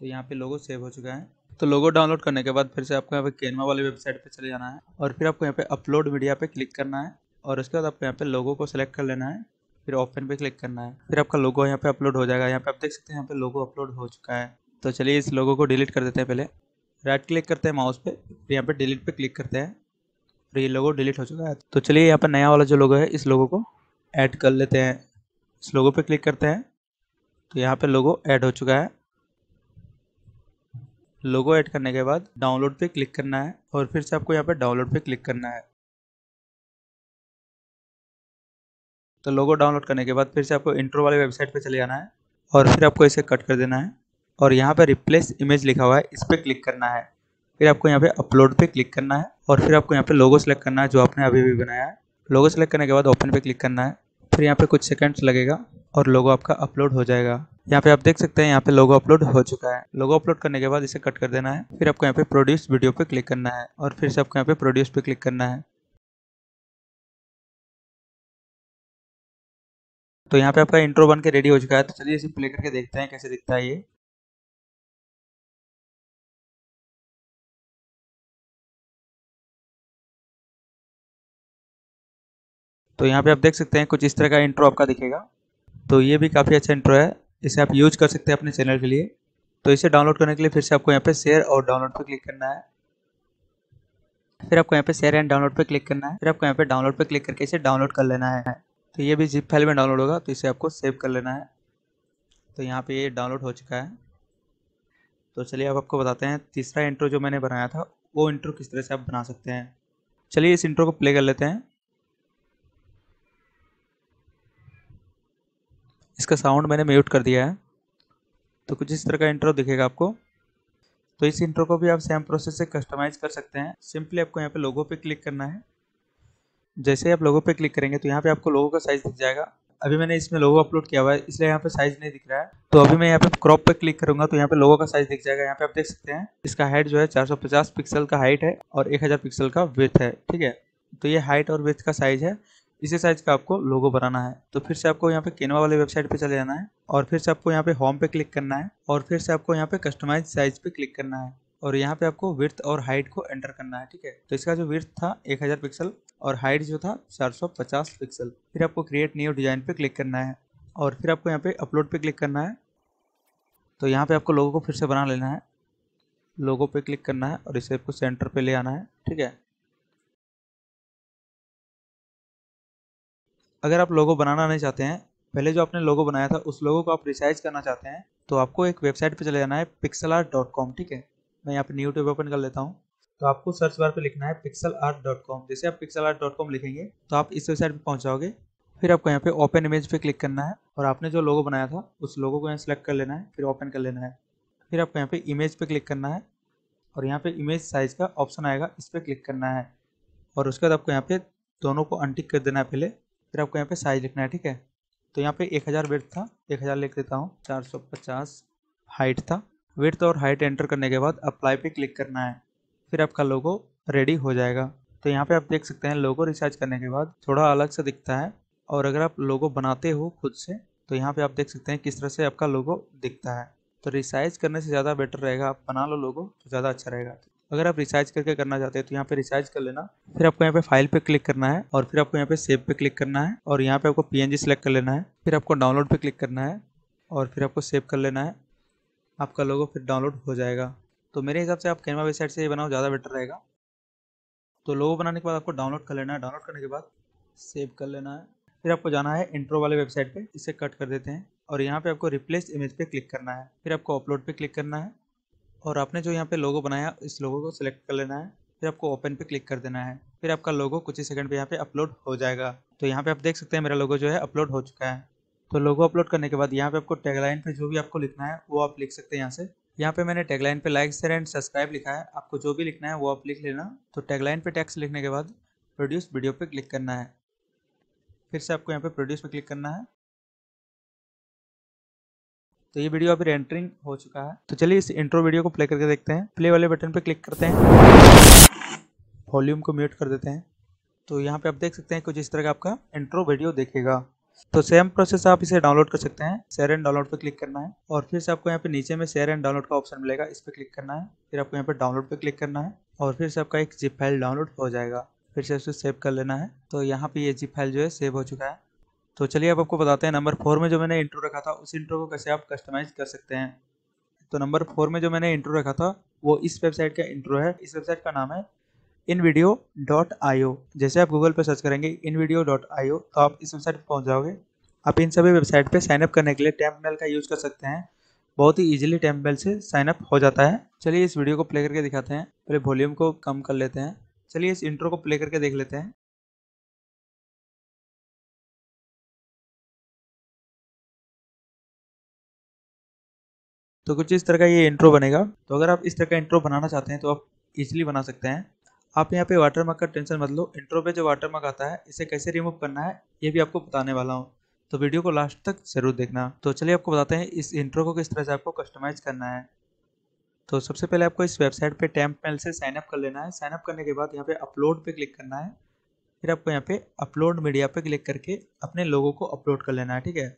तो यहाँ पे लोगो सेव हो चुका है तो लोगो डाउनलोड करने के बाद फिर से आपको यहाँ पे कैनवा वाली वेबसाइट पे चले जाना है और फिर आपको यहाँ पे अपलोड मीडिया पे क्लिक करना है और उसके बाद आपको यहाँ पे लोगो को सिलेक्ट कर लेना है फिर ओपन पे क्लिक करना है फिर आपका लोगो यहाँ पे अपलोड हो जाएगा यहाँ पे आप देख सकते हैं यहाँ पे लोगो अपलोड हो चुका है तो चलिए इस लोगो को डिलीट कर देते हैं पहले राइट क्लिक करते हैं माउस पे फिर यहाँ पे डिलीट पे क्लिक करते हैं और ये लोगो डिलीट हो चुका है तो चलिए यहाँ पर नया वाला जो लोगो है इस लोगो को ऐड कर लेते हैं इस लोगो पे क्लिक करते हैं तो यहाँ पे लोगो ऐड हो चुका है लोगो ऐड करने के बाद डाउनलोड पे क्लिक करना है और फिर से आपको यहाँ पे डाउनलोड पे क्लिक करना है तो लोगो डाउनलोड करने के बाद फिर से आपको इंट्रो वाले वेबसाइट पे चले जाना है और फिर आपको इसे कट कर देना है और यहाँ पर रिप्लेस इमेज लिखा हुआ है इस पर क्लिक करना है फिर आपको यहाँ पे अपलोड पे क्लिक करना है और फिर आपको यहाँ पे लोगो सेलेक्ट करना है जो आपने अभी भी बनाया है लोगो सेलेक्ट करने के बाद ओपन पे क्लिक करना है फिर यहाँ पे कुछ सेकंड्स लगेगा और लोगो आपका अपलोड हो जाएगा यहाँ पे आप देख सकते हैं यहाँ पे लोगो अपलोड हो चुका है लोगो अपलोड करने के बाद इसे कट कर देना है फिर आपको यहाँ पे प्रोड्यूस वीडियो पे क्लिक करना है और फिर से आपको यहाँ पे प्रोड्यूस पे क्लिक करना है तो यहाँ पे आपका इंट्रो बन के रेडी हो चुका है तो चलिए इसे प्ले करके देखते हैं कैसे दिखता है ये तो यहाँ पे आप देख सकते हैं कुछ इस तरह का इंट्रो आपका दिखेगा तो ये भी काफ़ी अच्छा इंट्रो है इसे आप यूज कर सकते हैं अपने चैनल के लिए तो इसे डाउनलोड करने के लिए फिर से आपको यहाँ पे शेयर और डाउनलोड पर क्लिक करना है फिर आपको यहाँ पे शेयर एंड डाउनलोड पर क्लिक करना है फिर आपको यहाँ पे डाउनलोड पर क्लिक करके इसे डाउनलोड कर लेना है तो ये भी जिप फाइल में डाउनलोड होगा तो इसे आपको सेव कर लेना है तो यहाँ पर ये डाउनलोड हो चुका है तो चलिए अब आपको बताते हैं तीसरा इंट्रो जो मैंने बनाया था वो इंट्रो किस तरह से आप बना सकते हैं चलिए इस इंट्रो को प्ले कर लेते हैं इसका साउंड मैंने म्यूट कर दिया है तो कुछ इस तरह का इंट्रो दिखेगा आपको तो इस इंट्रो को भी आप सेम प्रोसेस से कस्टमाइज कर सकते हैं सिंपली आपको यहाँ पे लोगो पे क्लिक करना है जैसे ही आप लोगो पे क्लिक करेंगे तो यहाँ पे आपको लोगो का साइज दिख जाएगा अभी मैंने इसमें लोगो अपलोड किया हुआ है इसलिए यहाँ पे साइज नहीं दिख रहा है तो अभी मैं यहाँ पे क्रॉप पे क्लिक करूंगा तो यहाँ पे लोगो का साइज दिख जाएगा यहाँ पे आप देख सकते हैं इसका हाइट जो है चार पिक्सल का हाइट है और एक पिक्सल का विथ है ठीक है तो ये हाइट और विथ का साइज है इसी साइज का आपको लोगो बनाना है तो फिर से आपको यहाँ पे केनवा वाले वेबसाइट पे चले जाना है और फिर से आपको यहाँ पे होम पे क्लिक करना है और फिर से आपको यहाँ पे कस्टमाइज साइज पे क्लिक करना है और यहाँ पे आपको विर्थ और हाइट को एंटर करना है ठीक है तो इसका जो विर्थ था 1000 पिक्सल और हाइट जो था 450 पिक्सल फिर आपको क्रिएट न्यू डिजाइन पे क्लिक करना है और फिर आपको यहाँ पे अपलोड पे क्लिक करना है तो यहाँ पे आपको लोगों को फिर से बना लेना है लोगों पे क्लिक करना है और इसे आपको सेंटर पे ले आना है ठीक है अगर आप लोगो बनाना नहीं चाहते हैं पहले जो आपने लोगो बनाया था उस लोगो को आप रिसाइज करना चाहते हैं तो आपको एक वेबसाइट पर चले जाना है पिक्सल आर्ट डॉट कॉम ठीक है मैं यहाँ पर न्यूट्यूब ओपन कर लेता हूँ तो आपको सर्च बार पे लिखना है पिक्सल आर्ट डॉट कॉम जैसे आप पिक्सल आर्ट डॉट कॉम लिखेंगे तो आप इस वेबसाइट पर पहुँच जाओगे फिर आपको यहाँ पे ओपन इमेज पे क्लिक करना है और आपने जो लोगो बनाया था उस लोगो को यहाँ सेलेक्ट कर लेना है फिर ओपन कर लेना है फिर आपको यहाँ पे इमेज पे क्लिक करना है और यहाँ पे इमेज साइज का ऑप्शन आएगा इस पर क्लिक करना है और उसके बाद आपको यहाँ पे दोनों को अनटिक कर देना है पहले फिर आपको यहाँ पे साइज लिखना है ठीक है तो यहाँ पे 1000 वेट था 1000 लिख देता हूँ 450 हाइट था वेट और हाइट एंटर करने के बाद अप्लाई पे क्लिक करना है फिर आपका लोगो रेडी हो जाएगा तो यहाँ पे आप देख सकते हैं लोगो रिसर्च करने के बाद थोड़ा अलग से दिखता है और अगर आप लोगो बनाते हो खुद से तो यहाँ पे आप देख सकते हैं किस तरह से आपका लोगो दिखता है तो रिसाइज करने से ज़्यादा बेटर रहेगा आप बना लो लोगो तो ज़्यादा अच्छा रहेगा अगर आप रिसाइज करके करना चाहते हैं तो यहाँ पे रिसाइज कर लेना फिर आपको यहाँ पे फाइल पे क्लिक करना है और फिर आपको यहाँ पे सेव पे क्लिक करना है और यहाँ पे आपको पीएनजी सेलेक्ट कर लेना है फिर आपको डाउनलोड पे क्लिक करना है और फिर आपको सेव कर लेना है आपका लोगो फिर डाउनलोड हो जाएगा तो मेरे हिसाब से आप कैनवा वेबसाइट से ये बनाओ ज़्यादा बेटर रहेगा तो लोगो बनाने के बाद आपको डाउनलोड कर लेना है डाउनलोड करने के बाद सेव कर लेना है फिर आपको जाना है इंट्रो वाले वेबसाइट पर इसे कट कर देते हैं और यहाँ पर आपको रिप्लेस इमेज पर क्लिक करना है फिर आपको अपलोड पर क्लिक करना है और आपने जो यहाँ पे लोगो बनाया इस लोगो को सिलेक्ट कर लेना है फिर आपको ओपन पे क्लिक कर देना है फिर आपका लोगो कुछ ही सेकंड पे यहाँ पे अपलोड हो जाएगा तो यहाँ पे आप देख सकते हैं मेरा लोगो जो है अपलोड हो चुका है तो लोगो अपलोड करने के बाद यहाँ पे आपको टैगलाइन पे जो भी आपको लिखना है वो आप लिख सकते हैं यहाँ से यहाँ पे मैंने टैगलाइन पे लाइक शेयर एंड सब्सक्राइब लिखा है आपको जो भी लिखना है वो आप लिख लेना तो टैगलाइन पे टैक्स लिखने के बाद प्रोड्यूस वीडियो पे क्लिक करना है फिर से आपको यहाँ पे प्रोड्यूस पे क्लिक करना है तो ये वीडियो अभी रेंटरिंग हो चुका है तो चलिए इस इंट्रो वीडियो को प्ले करके देखते हैं प्ले वाले बटन पर क्लिक करते हैं वॉल्यूम को म्यूट कर देते हैं तो यहाँ पे आप देख सकते हैं कुछ इस तरह का आपका इंट्रो वीडियो देखेगा तो सेम प्रोसेस आप इसे डाउनलोड कर सकते हैं शेयर एंड डाउनलोड पर क्लिक करना है और फिर से आपको यहाँ पे नीचे में शेयर एंड डाउनलोड का ऑप्शन मिलेगा इस पर क्लिक करना है फिर आपको यहाँ पे डाउनलोड पर क्लिक करना है और फिर से आपका एक जिप फाइल डाउनलोड हो जाएगा फिर से उसे सेव कर लेना है तो यहाँ पे ये जिप फाइल जो है सेव हो चुका है तो चलिए अब आपको बताते हैं नंबर फोर में जो मैंने इंट्रो रखा था उस इंट्रो को कैसे आप कस्टमाइज़ कर सकते हैं तो नंबर फोर में जो मैंने इंट्रो रखा था वो इस वेबसाइट का इंट्रो है इस वेबसाइट का नाम है इन वीडियो डॉट आई ओ जैसे आप गूगल पर सर्च करेंगे इन वीडियो डॉट आई ओ तो आप इस वेबसाइट पर पहुँच जाओगे आप इन सभी वेबसाइट पर साइनअप करने के लिए टैम्प मेल का यूज़ कर सकते हैं बहुत ही ईजिली टैम्प मेल से साइनअप हो जाता है चलिए इस वीडियो को प्ले करके दिखाते हैं पहले वॉल्यूम को कम कर लेते हैं चलिए इस इंट्रो को प्ले करके देख लेते हैं तो कुछ इस तरह का ये इंट्रो बनेगा तो अगर आप इस तरह का इंट्रो बनाना चाहते हैं तो आप इजिली बना सकते हैं आप यहाँ पे वाटर मार्क का टेंशन मत लो इंट्रो पे जो वाटर मार्क आता है इसे कैसे रिमूव करना है ये भी आपको बताने वाला हूँ तो वीडियो को लास्ट तक जरूर देखना तो चलिए आपको बताते हैं इस इंट्रो को किस तरह से आपको कस्टमाइज़ करना है तो सबसे पहले आपको इस वेबसाइट पे टैम्प मेल से साइनअप कर लेना है साइनअप करने के बाद यहाँ पे अपलोड पे क्लिक करना है फिर आपको यहाँ पे अपलोड मीडिया पे क्लिक करके अपने लोगों को अपलोड कर लेना है ठीक है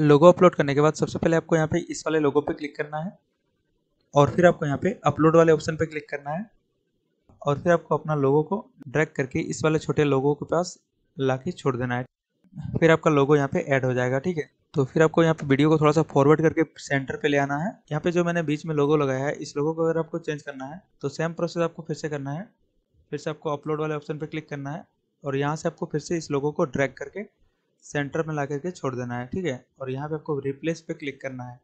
लोगो अपलोड करने के बाद सबसे पहले आपको यहाँ पे इस वाले लोगो पे क्लिक करना है और फिर आपको यहाँ पे अपलोड वाले ऑप्शन पे क्लिक करना है और फिर आपको अपना लोगो को ड्रैग करके इस वाले छोटे लोगो के पास ला के छोड़ देना है फिर आपका लोगो यहाँ पे ऐड हो जाएगा ठीक है तो फिर आपको यहाँ पे वीडियो को थोड़ा सा फॉरवर्ड करके सेंटर पे ले आना है यहाँ पे जो मैंने बीच में लोगो लगाया है इस लोगो को अगर आपको चेंज करना है तो सेम प्रोसेस आपको फिर से करना है फिर से आपको अपलोड वाले ऑप्शन पे क्लिक करना है और यहाँ से आपको फिर से इस लोगो को ड्रैग करके सेंटर में ला करके छोड़ देना है ठीक है और यहाँ पे आपको रिप्लेस पे क्लिक करना है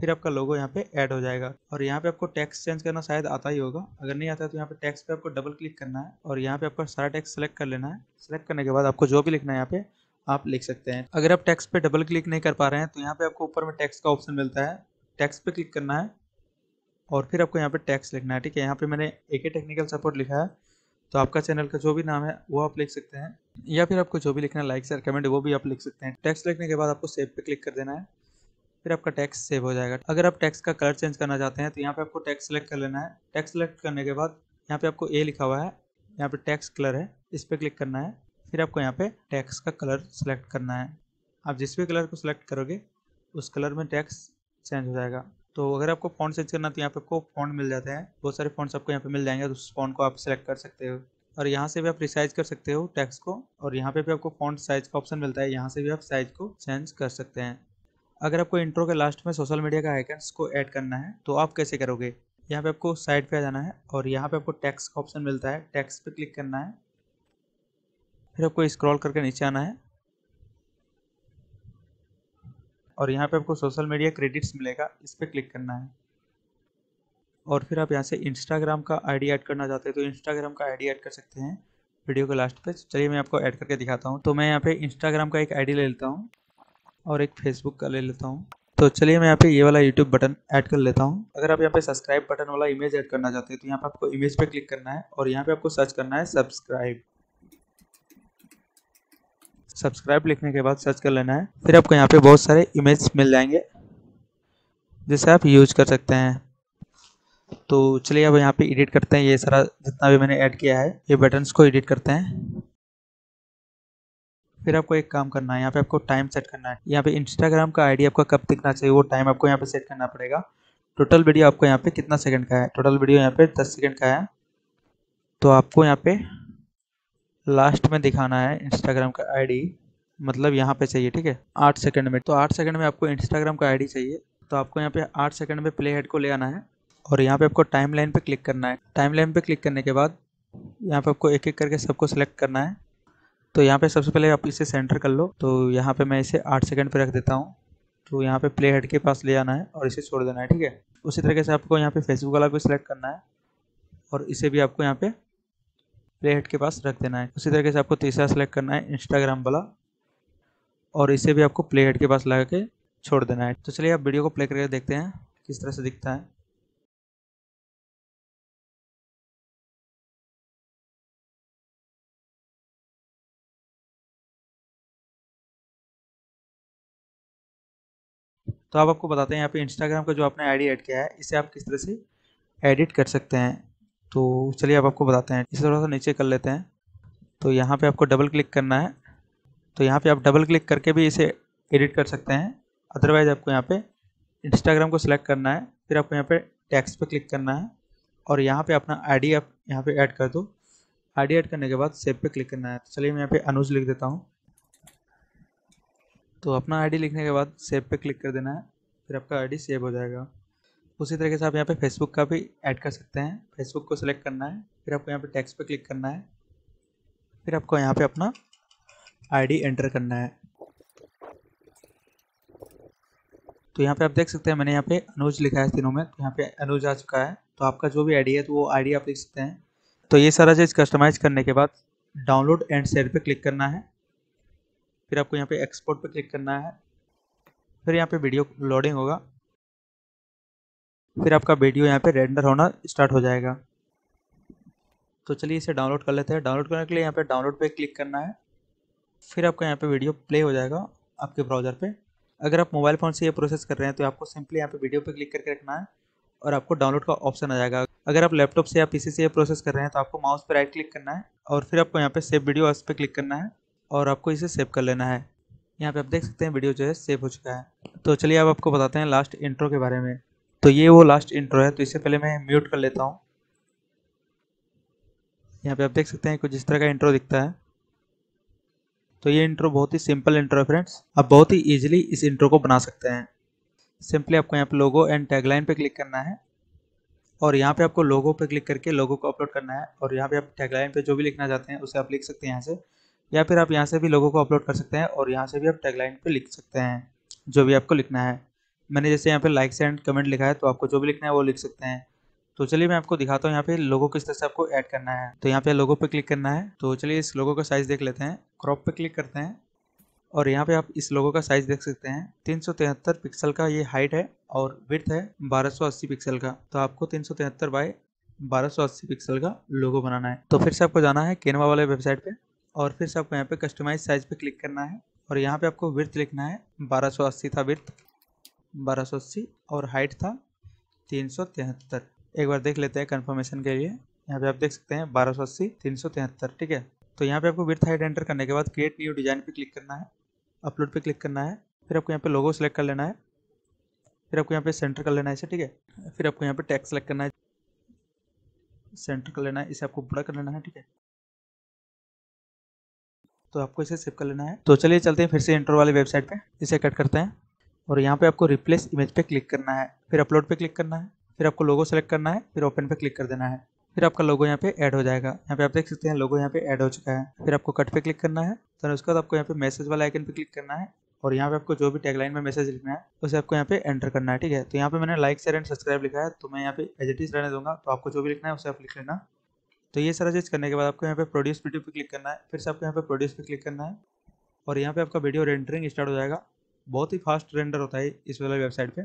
फिर आपका लोगो यहाँ पे ऐड हो जाएगा और यहाँ पे आपको टैक्स चेंज करना शायद आता ही होगा अगर नहीं आता है तो यहाँ पे टैक्स पे आपको डबल क्लिक करना है और यहाँ पे आपका सारा टैक्स सेलेक्ट कर लेना है सेलेक्ट करने के बाद आपको जो भी लिखना है यहाँ पे आप लिख सकते हैं अगर आप टैक्स पे डबल क्लिक नहीं कर पा रहे हैं तो यहाँ पे आपको ऊपर में टैक्स का ऑप्शन मिलता है टैक्स पे क्लिक करना है और फिर आपको यहाँ पे टैक्स लिखना है ठीक है यहाँ पे मैंने एक ही टेक्निकल सपोर्ट लिखा है तो आपका चैनल का जो भी नाम है वो आप लिख सकते हैं या फिर आपको जो भी लिखना है लाइक या कमेंट वो भी आप लिख सकते हैं टैक्स लिखने के बाद आपको सेव पे क्लिक कर देना है फिर आपका टैक्स सेव हो जाएगा अगर आप टैक्स का कलर चेंज करना चाहते हैं तो यहाँ पे आपको टैक्स सेलेक्ट कर लेना है टैक्स सेलेक्ट करने के बाद यहाँ पे आपको ए लिखा हुआ है यहाँ पे टैक्स कलर है इस पर क्लिक करना है फिर आपको यहाँ पे टैक्स का कलर सेलेक्ट करना है आप जिस भी कलर को सिलेक्ट करोगे उस कलर में टैक्स चेंज हो जाएगा तो अगर आपको फॉन्ट चेंज करना तो यहाँ पे आपको फॉन्ट मिल जाता है बहुत सारे फॉन्ट्स आपको यहाँ पे मिल जाएंगे तो उस फॉन्ट को आप सेलेक्ट कर सकते हो और यहाँ से भी आप रिसाइज कर सकते हो टैक्स को और यहाँ पे भी आपको फॉन्ट साइज का ऑप्शन मिलता है यहाँ से भी आप साइज को चेंज कर सकते हैं अगर आपको इंट्रो के लास्ट में सोशल मीडिया का आइकन्स को ऐड करना है तो आप कैसे करोगे यहाँ पे आपको साइड पे आ जाना है और यहाँ पे आपको टैक्स का ऑप्शन मिलता है टैक्स पे क्लिक करना है फिर आपको स्क्रॉल करके नीचे आना है और यहाँ पे आपको सोशल मीडिया क्रेडिट्स मिलेगा इस पर क्लिक करना है और फिर आप यहाँ से इंस्टाग्राम का आईडी ऐड करना चाहते हैं तो इंस्टाग्राम का आईडी ऐड कर सकते हैं वीडियो के लास्ट पे चलिए मैं आपको ऐड करके दिखाता हूँ तो मैं यहाँ पे इंस्टाग्राम का एक आईडी ले लेता हूँ और एक फेसबुक का ले लेता हूँ तो चलिए मैं यहाँ पे ये वाला यूट्यूब बटन ऐड कर लेता हूँ अगर आप यहाँ पे सब्सक्राइब बटन वाला इमेज ऐड करना चाहते हैं तो यहाँ पे आपको इमेज पे क्लिक करना है और यहाँ पे आपको सर्च करना है सब्सक्राइब सब्सक्राइब लिखने के बाद सर्च कर लेना है फिर आपको यहाँ पे बहुत सारे इमेज मिल जाएंगे जिसे आप यूज कर सकते हैं तो चलिए अब यहाँ पे एडिट करते हैं ये सारा जितना भी मैंने ऐड किया है ये बटन्स को एडिट करते हैं फिर आपको एक काम करना है यहाँ पे आपको टाइम सेट करना है यहाँ पे इंस्टाग्राम का आईडी आपका कब दिखना चाहिए वो टाइम आपको यहाँ पे सेट करना पड़ेगा टोटल वीडियो आपको यहाँ पे कितना सेकंड का है टोटल वीडियो यहाँ पे दस सेकंड का है तो आपको यहाँ पे लास्ट में दिखाना है इंस्टाग्राम का आईडी मतलब यहाँ पे चाहिए ठीक है आठ सेकंड में तो आठ सेकंड में आपको इंस्टाग्राम का आईडी चाहिए तो आपको यहाँ पे आठ सेकंड में प्ले हेड को ले आना है और यहाँ पे आपको टाइम लाइन पर क्लिक करना है टाइम लाइन पर क्लिक करने के बाद यहाँ पे आपको एक एक करके सबको सेलेक्ट करना है तो यहाँ पे सबसे पहले आप इसे सेंटर कर लो तो यहाँ पे मैं इसे आठ सेकंड पे रख देता हूँ तो यहाँ पे प्ले हेड के पास ले आना है और इसे छोड़ देना है ठीक है उसी तरीके से आपको यहाँ पे फेसबुक वाला भी सिलेक्ट करना है और इसे भी आपको यहाँ पे प्ले हेड के पास रख देना है उसी तरीके से आपको तीसरा सेलेक्ट करना है इंस्टाग्राम वाला और इसे भी आपको प्ले हेड के पास लगा के छोड़ देना है तो चलिए आप वीडियो को प्ले करके देखते हैं किस तरह से दिखता है तो आप आपको बताते हैं यहाँ पे इंस्टाग्राम का जो आपने आईडी ऐड किया है इसे आप किस तरह से एडिट कर सकते हैं तो चलिए अब आपको बताते हैं इसे थोड़ा सा नीचे कर लेते हैं तो यहाँ पे आपको डबल क्लिक करना है तो यहाँ पे आप डबल क्लिक करके भी इसे एडिट कर सकते हैं अदरवाइज आपको यहाँ पे इंस्टाग्राम को सिलेक्ट करना है फिर आपको यहाँ पे टैक्स पे क्लिक करना है और यहाँ पे अपना आईडी आप यहाँ पे ऐड कर दो आईडी ऐड करने के बाद सेव पे क्लिक करना है तो चलिए मैं यहाँ पे अनुज लिख देता हूँ तो अपना आईडी लिखने के बाद सेव पे क्लिक कर देना है फिर आपका आईडी सेव हो जाएगा उसी तरीके से आप यहाँ पे फेसबुक का भी ऐड कर सकते हैं फेसबुक को सिलेक्ट करना है फिर आपको यहाँ पे टैक्स पे क्लिक करना है फिर आपको यहाँ पे अपना आईडी एंटर करना है तो यहाँ पे आप देख सकते हैं मैंने यहाँ पे अनुज लिखा है तीनों में तो यहाँ पे अनुज आ चुका है तो आपका जो भी आईडी है तो वो आईडी आप लिख सकते हैं तो ये सारा चीज़ कस्टमाइज करने के बाद डाउनलोड एंड सेल पर क्लिक करना है फिर आपको यहाँ पे एक्सपोर्ट पर क्लिक करना है फिर यहाँ पे वीडियो लोडिंग होगा फिर आपका वीडियो यहाँ पे रेंडर होना स्टार्ट हो जाएगा तो चलिए इसे डाउनलोड कर लेते हैं डाउनलोड करने के लिए यहाँ पे डाउनलोड पे क्लिक करना है फिर आपका यहाँ पे वीडियो प्ले हो जाएगा आपके ब्राउज़र पे अगर आप मोबाइल फ़ोन से ये प्रोसेस कर रहे हैं तो आपको सिंपली यहाँ पे वीडियो पे क्लिक करके रखना है और आपको डाउनलोड का ऑप्शन आ जाएगा अगर आप लैपटॉप से या पी से ये प्रोसेस कर रहे हैं तो आपको माउस पर राइट क्लिक करना है और फिर आपको यहाँ पर सेव वीडियो पर क्लिक करना है और आपको इसे सेव कर लेना है यहाँ पे आप देख सकते हैं वीडियो जो है सेव हो चुका है तो चलिए अब आपको बताते हैं लास्ट इंट्रो के बारे में तो ये वो लास्ट इंट्रो है तो इससे पहले मैं म्यूट कर लेता हूँ यहाँ पे आप देख सकते हैं कुछ इस तरह का इंट्रो दिखता है तो ये इंट्रो बहुत ही सिंपल इंट्रो है फ्रेंड्स आप बहुत ही इजीली इस इंट्रो को बना सकते हैं सिंपली आपको यहाँ पे लोगो एंड टैगलाइन पे क्लिक करना है और यहाँ पे आपको लोगो पे क्लिक करके लोगो को अपलोड करना है और यहाँ पे आप टैगलाइन पे जो भी लिखना चाहते हैं उसे आप लिख सकते हैं यहाँ से या फिर आप यहाँ से भी लोगों को अपलोड कर सकते हैं और यहाँ से भी आप टैगलाइन पे लिख सकते हैं जो भी आपको लिखना है मैंने जैसे यहाँ पे लाइक्स एंड कमेंट लिखा है तो आपको जो भी लिखना है वो लिख सकते हैं तो चलिए मैं आपको दिखाता हूँ यहाँ पे लोगो किस तरह से आपको ऐड करना है तो यहाँ पे लोगो पे क्लिक करना है तो चलिए इस लोगो का साइज़ देख लेते हैं क्रॉप पे क्लिक करते हैं और यहाँ पे आप इस लोगो का साइज़ देख सकते हैं तीन पिक्सल का ये हाइट है और विथ है बारह पिक्सल का तो आपको तीन सौ तिहत्तर बारह पिक्सल का लोगो बनाना है तो फिर से आपको जाना है केनवा वाले वेबसाइट पर और फिर से आपको यहाँ पे कस्टमाइज साइज़ पर क्लिक करना है और यहाँ पे आपको विर्थ लिखना है बारह था विर्थ बारह सौ अस्सी और हाइट था तीन सौ तिहत्तर एक बार देख लेते हैं कन्फर्मेशन के लिए यहाँ पे आप देख सकते हैं बारह सौ अस्सी तीन सौ तिहत्तर ठीक है तो यहाँ पे आपको विर्थ हाइट एंटर करने के बाद क्रिएट न्यू डिज़ाइन पे क्लिक करना है अपलोड पे क्लिक करना है फिर आपको यहाँ पे लोगो सेलेक्ट कर लेना है फिर आपको यहाँ पे सेंटर कर लेना है इसे ठीक है फिर आपको यहाँ पे टैक्स सेलेक्ट करना है सेंटर कर लेना है इसे आपको बड़ा कर लेना है ठीक है तो आपको इसे सेव कर लेना है तो चलिए चलते हैं फिर से इंटर वाली वेबसाइट पे इसे कट करते हैं और यहाँ पे आपको रिप्लेस इमेज पे क्लिक करना है फिर अपलोड पे क्लिक करना है फिर आपको लोगो सेलेक्ट करना है फिर ओपन पे क्लिक कर देना है फिर आपका लोगो यहाँ पे ऐड हो जाएगा यहाँ पे आप देख सकते हैं लोगो यहाँ पे ऐड हो चुका है फिर आपको कट पे क्लिक करना है तो उसके बाद आपको यहाँ पे मैसेज वाला आइकन पे क्लिक करना है और यहाँ पे आपको जो भी टैगलाइन में मैसेज लिखना है उसे आपको यहाँ पे एंटर करना है ठीक है तो यहाँ पे मैंने लाइक शेयर एंड सब्सक्राइब लिखा है तो मैं यहाँ पे एज इट इज रहने दूंगा तो आपको जो भी लिखना है उसे आप लिख लेना तो ये सारा चीज़ करने के बाद आपको यहाँ पे प्रोड्यूस वीडियो पे क्लिक करना है फिर से आपको यहाँ पे प्रोड्यूस पे क्लिक करना है और यहाँ पे आपका वीडियो रेंडरिंग स्टार्ट हो जाएगा बहुत ही फास्ट रेंडर होता है इस वाले वेबसाइट पे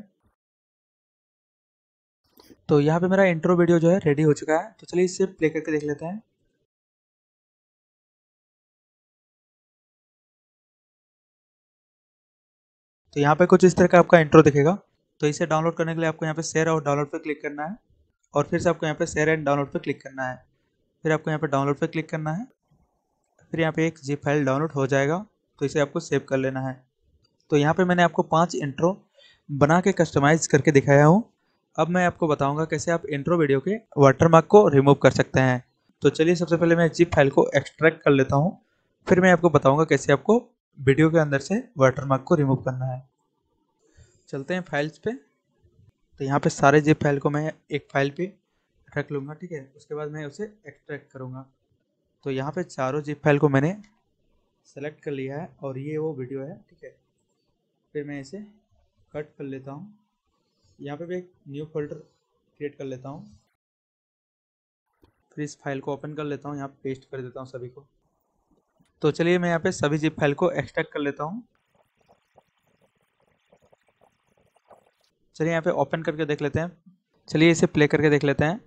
तो यहाँ पे मेरा इंट्रो वीडियो जो है रेडी हो चुका है तो चलिए इसे प्ले करके देख लेते हैं तो यहाँ पे कुछ इस तरह का आपका इंट्रो दिखेगा तो इसे डाउनलोड करने के लिए आपको यहाँ पे शेयर और डाउनलोड पे क्लिक करना है और फिर से आपको यहाँ पे शेयर एंड डाउनलोड पे क्लिक करना है फिर आपको यहाँ पे डाउनलोड पे क्लिक करना है फिर यहाँ पे एक जी फाइल डाउनलोड हो जाएगा तो इसे आपको सेव कर लेना है तो यहाँ पे मैंने आपको पांच इंट्रो बना के कस्टमाइज करके दिखाया हूँ अब मैं आपको बताऊँगा कैसे आप इंट्रो वीडियो के वाटरमार्क को रिमूव कर सकते हैं तो चलिए सबसे पहले मैं जिप फाइल को एक्सट्रैक्ट कर लेता हूँ फिर मैं आपको बताऊँगा कैसे आपको वीडियो के अंदर से वाटरमार्क को रिमूव करना है चलते हैं फाइल्स पे तो यहाँ पे सारे जिप फाइल को मैं एक फाइल पे रख लूँगा ठीक है उसके बाद मैं उसे एक्सट्रैक्ट करूँगा तो यहाँ पे चारों जिप फाइल को मैंने सेलेक्ट कर लिया है और ये वो वीडियो है ठीक है फिर मैं इसे कट कर लेता हूँ यहाँ पे भी एक न्यू फोल्डर क्रिएट कर लेता हूँ फिर इस फाइल को ओपन कर लेता हूँ यहाँ पेस्ट कर देता हूँ सभी को तो चलिए मैं यहाँ पे सभी जिप फाइल को एक्सट्रैक्ट कर लेता हूँ चलिए यहाँ पे ओपन करके देख लेते हैं चलिए इसे प्ले करके देख लेते हैं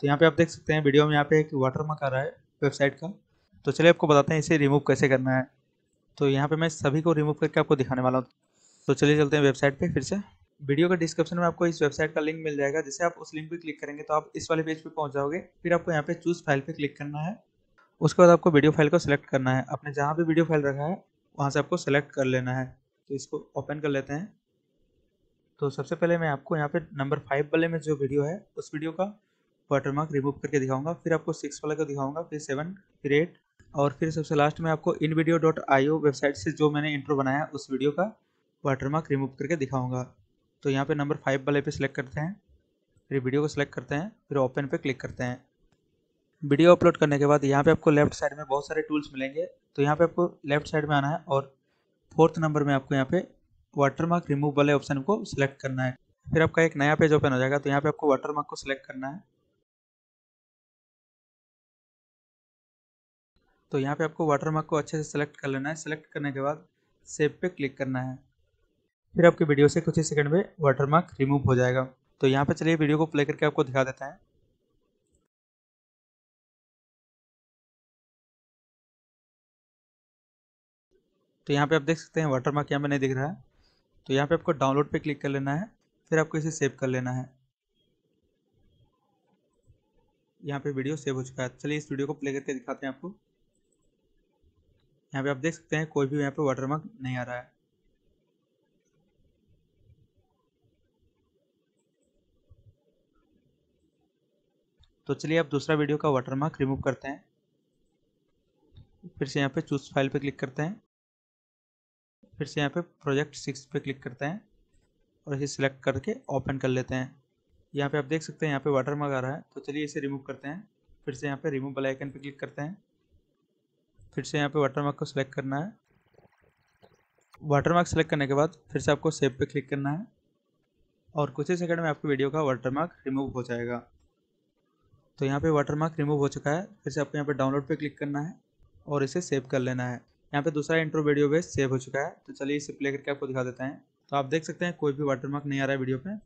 तो यहाँ पे आप देख सकते हैं वीडियो में यहाँ पे एक वाटर मार्क आ रहा है वेबसाइट का तो चलिए आपको बताते हैं इसे रिमूव कैसे करना है तो यहाँ पे मैं सभी को रिमूव करके आपको दिखाने वाला हूँ तो चलिए चलते हैं वेबसाइट पे फिर से वीडियो के डिस्क्रिप्शन में आपको इस वेबसाइट का लिंक मिल जाएगा जैसे आप उस लिंक पे क्लिक करेंगे तो आप इस वाले पेज पे पहुंच जाओगे फिर आपको यहाँ पे चूज फाइल पे क्लिक करना है उसके बाद आपको वीडियो फाइल को सिलेक्ट करना है अपने जहाँ भी वीडियो फाइल रखा है वहाँ से आपको सेलेक्ट कर लेना है तो इसको ओपन कर लेते हैं तो सबसे पहले मैं आपको यहाँ पे नंबर फाइव वाले में जो वीडियो है उस वीडियो का वाटरमार्क रिमूव करके दिखाऊंगा फिर आपको सिक्स वाले का दिखाऊंगा फिर सेवन फिर एट और फिर सबसे लास्ट में आपको in video dot I O website से जो मैंने इंट्रो बनाया उस वीडियो का वाटरमार्क रिमूव करके दिखाऊंगा तो यहाँ पे नंबर फाइव वाले पे सिलेक्ट करते हैं फिर वीडियो को सिलेक्ट करते हैं फिर ओपन पे क्लिक करते हैं वीडियो अपलोड करने के बाद यहाँ पे आपको लेफ्ट साइड में बहुत सारे टूल्स मिलेंगे तो यहाँ पे आपको लेफ्ट साइड में आना है और फोर्थ नंबर में आपको यहाँ पे वाटरमार्क रिमूव वाले ऑप्शन को सिलेक्ट करना है फिर आपका एक नया पेज ओपन हो जाएगा तो यहाँ पे आपको वाटरमार्क को सिलेक्ट करना है तो यहाँ पे आपको वाटरमार्क को अच्छे से सेलेक्ट कर लेना है सेलेक्ट करने के बाद सेव पे क्लिक करना है फिर आपकी वीडियो से कुछ ही सेकंड में वाटरमार्क रिमूव हो जाएगा तो यहाँ पे चलिए वीडियो को प्ले करके आपको दिखा देते हैं तो यहाँ पे आप देख सकते हैं वाटरमार्क यहाँ पे नहीं दिख रहा है तो यहाँ पे आपको डाउनलोड पे क्लिक कर लेना है फिर आपको इसे सेव कर लेना है यहाँ पे वीडियो सेव हो चुका है चलिए इस वीडियो को प्ले करके दिखाते हैं आपको यहाँ पे आप देख सकते हैं कोई भी यहाँ पे वाटरमार्क नहीं आ रहा है तो चलिए आप दूसरा वीडियो का वाटरमार्क रिमूव करते हैं फिर से यहाँ पे चूज फाइल पे क्लिक करते हैं फिर से यहाँ पे प्रोजेक्ट सिक्स पे क्लिक करते हैं और इसे सिलेक्ट करके ओपन कर लेते हैं यहाँ पे आप देख सकते हैं यहाँ पे वाटर मार्क आ रहा है तो चलिए इसे रिमूव करते हैं फिर से यहाँ पे रिमूव बलाइकन पे क्लिक करते हैं फिर से यहाँ पे वाटरमार्क को सिलेक्ट करना है वाटरमार्क सेलेक्ट करने के बाद फिर से आपको सेव पे क्लिक करना है और कुछ ही सेकंड में आपकी वीडियो का वाटरमार्क रिमूव हो जाएगा तो यहाँ पे वाटरमार्क रिमूव हो चुका है फिर से आपको यहाँ पे डाउनलोड पे क्लिक करना है और इसे सेव कर लेना है यहाँ पे दूसरा इंट्रो वीडियो बेस सेव हो चुका है तो चलिए इसे प्ले करके आपको दिखा देते हैं तो आप देख सकते हैं कोई भी वाटरमार्क नहीं आ रहा है वीडियो पर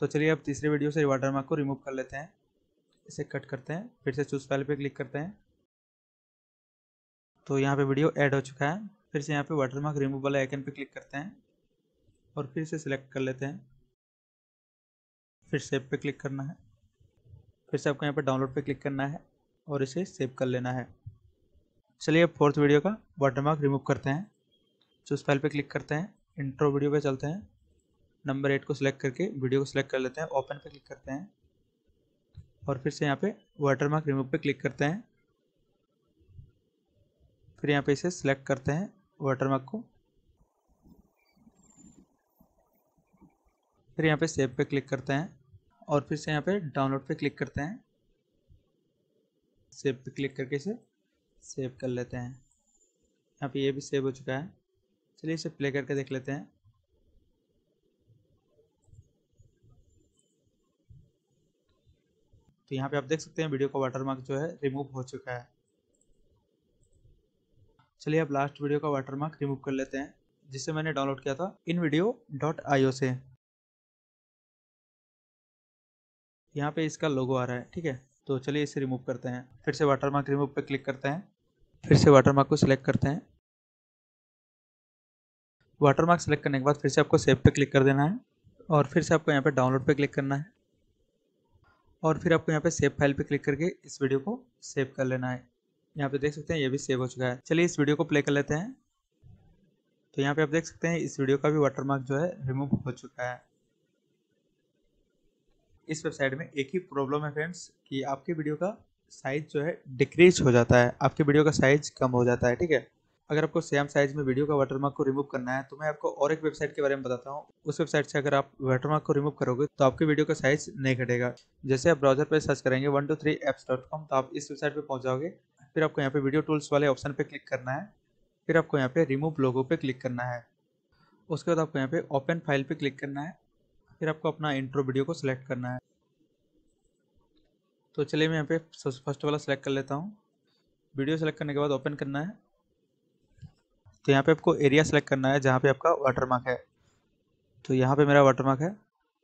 तो चलिए अब तीसरे वीडियो से वाटरमार्क को रिमूव कर लेते हैं इसे कट करते हैं फिर से चूज फाइल पे क्लिक करते हैं तो यहाँ पे वीडियो ऐड हो चुका है फिर से यहाँ पे वाटरमार्क रिमूव वाला आइकन पे क्लिक करते हैं और फिर से सिलेक्ट कर लेते हैं फिर सेव पे क्लिक करना है फिर से आपको यहाँ पर डाउनलोड पर क्लिक करना है और इसे सेव कर लेना है चलिए अब फोर्थ वीडियो का वाटर मार्क रिमूव करते हैं चूज फाइल पर क्लिक करते हैं इंट्रो वीडियो पर चलते हैं नंबर एट को सिलेक्ट करके वीडियो को सिलेक्ट कर लेते हैं ओपन पे क्लिक करते हैं और फिर से यहाँ पे वाटरमार्क रिमूव पे क्लिक करते हैं फिर यहाँ पे इसे सिलेक्ट करते हैं वाटरमार्क को फिर यहाँ पे सेव पे क्लिक करते हैं और फिर से यहाँ पे डाउनलोड पे क्लिक करते हैं सेव पे क्लिक करके इसे सेव कर लेते हैं यहाँ पे ये भी सेव हो चुका है चलिए इसे प्ले करके देख लेते हैं तो यहाँ पे आप देख सकते हैं वीडियो का वाटरमार्क जो है रिमूव हो चुका है चलिए अब लास्ट वीडियो का वाटरमार्क रिमूव कर लेते हैं जिसे मैंने डाउनलोड किया था इन वीडियो डॉट आई से यहाँ पे इसका लोगो आ रहा है ठीक है तो चलिए इसे रिमूव करते हैं फिर से वाटरमार्क रिमूव पर क्लिक करते हैं फिर से वाटरमार्क को सिलेक्ट करते हैं वाटरमार्क सेलेक्ट करने के बाद फिर से आपको सेव पे क्लिक कर देना है और फिर से आपको यहाँ पे डाउनलोड पे क्लिक करना है और फिर आपको यहाँ पे सेव फाइल पे क्लिक करके इस वीडियो को सेव कर लेना है यहाँ पे देख सकते हैं ये भी सेव हो चुका है चलिए इस वीडियो को प्ले कर लेते हैं तो यहाँ पे आप देख सकते हैं इस वीडियो का भी वाटरमार्क जो है रिमूव हो चुका है इस वेबसाइट में एक ही प्रॉब्लम है फ्रेंड्स कि आपके वीडियो का साइज जो है डिक्रीज हो जाता है आपके वीडियो का साइज कम हो जाता है ठीक है अगर आपको सेम साइज में वीडियो का वाटरमार्क को रिमूव करना है तो मैं आपको और एक वेबसाइट के बारे में बताता हूँ उस वेबसाइट से अगर आप वाटरमार्क को रिमूव करोगे तो आपके वीडियो का साइज नहीं घटेगा जैसे आप ब्राउजर पर सर्च करेंगे one two three apps dot com तो आप इस वेबसाइट पर पहुँच जाओगे फिर आपको यहाँ पे वीडियो टूल्स वाले ऑप्शन पर क्लिक करना है फिर आपको यहाँ पे रिमूव लोगो पे क्लिक करना है उसके बाद आपको यहाँ पे ओपन फाइल पे क्लिक करना है फिर आपको अपना इंट्रो वीडियो को सिलेक्ट करना है तो चलिए मैं यहाँ पे फर्स्ट वाला सेलेक्ट कर लेता हूँ वीडियो सेलेक्ट करने के बाद ओपन करना है तो यहाँ पे आपको एरिया सेलेक्ट करना है जहाँ पे आपका वाटरमार्क है तो यहाँ पे मेरा वाटरमार्क है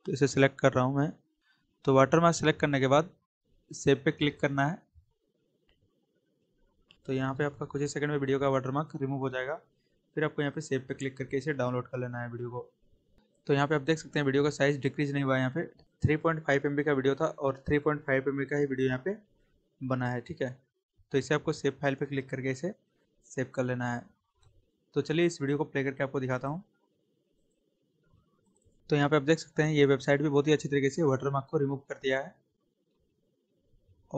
तो इसे सिलेक्ट कर रहा हूँ मैं तो वाटरमार्क सेलेक्ट करने के बाद सेब पे क्लिक करना है तो यहाँ पे आपका कुछ ही सेकंड में वीडियो का वाटरमार्क रिमूव हो जाएगा फिर आपको यहाँ पे सेब पे क्लिक करके इसे डाउनलोड कर लेना है वीडियो को तो यहाँ पे आप देख सकते हैं वीडियो का साइज़ डिक्रीज नहीं हुआ यहाँ पे थ्री पॉइंट का वीडियो था और थ्री पॉइंट का ही वीडियो यहाँ पे बना है ठीक है तो इसे आपको सेब फाइल पे क्लिक करके इसे सेव कर लेना है तो चलिए इस वीडियो को प्ले करके आपको दिखाता हूँ तो यहाँ पे आप देख सकते हैं ये वेबसाइट भी बहुत ही अच्छी तरीके से वाटरमार्क को रिमूव कर दिया है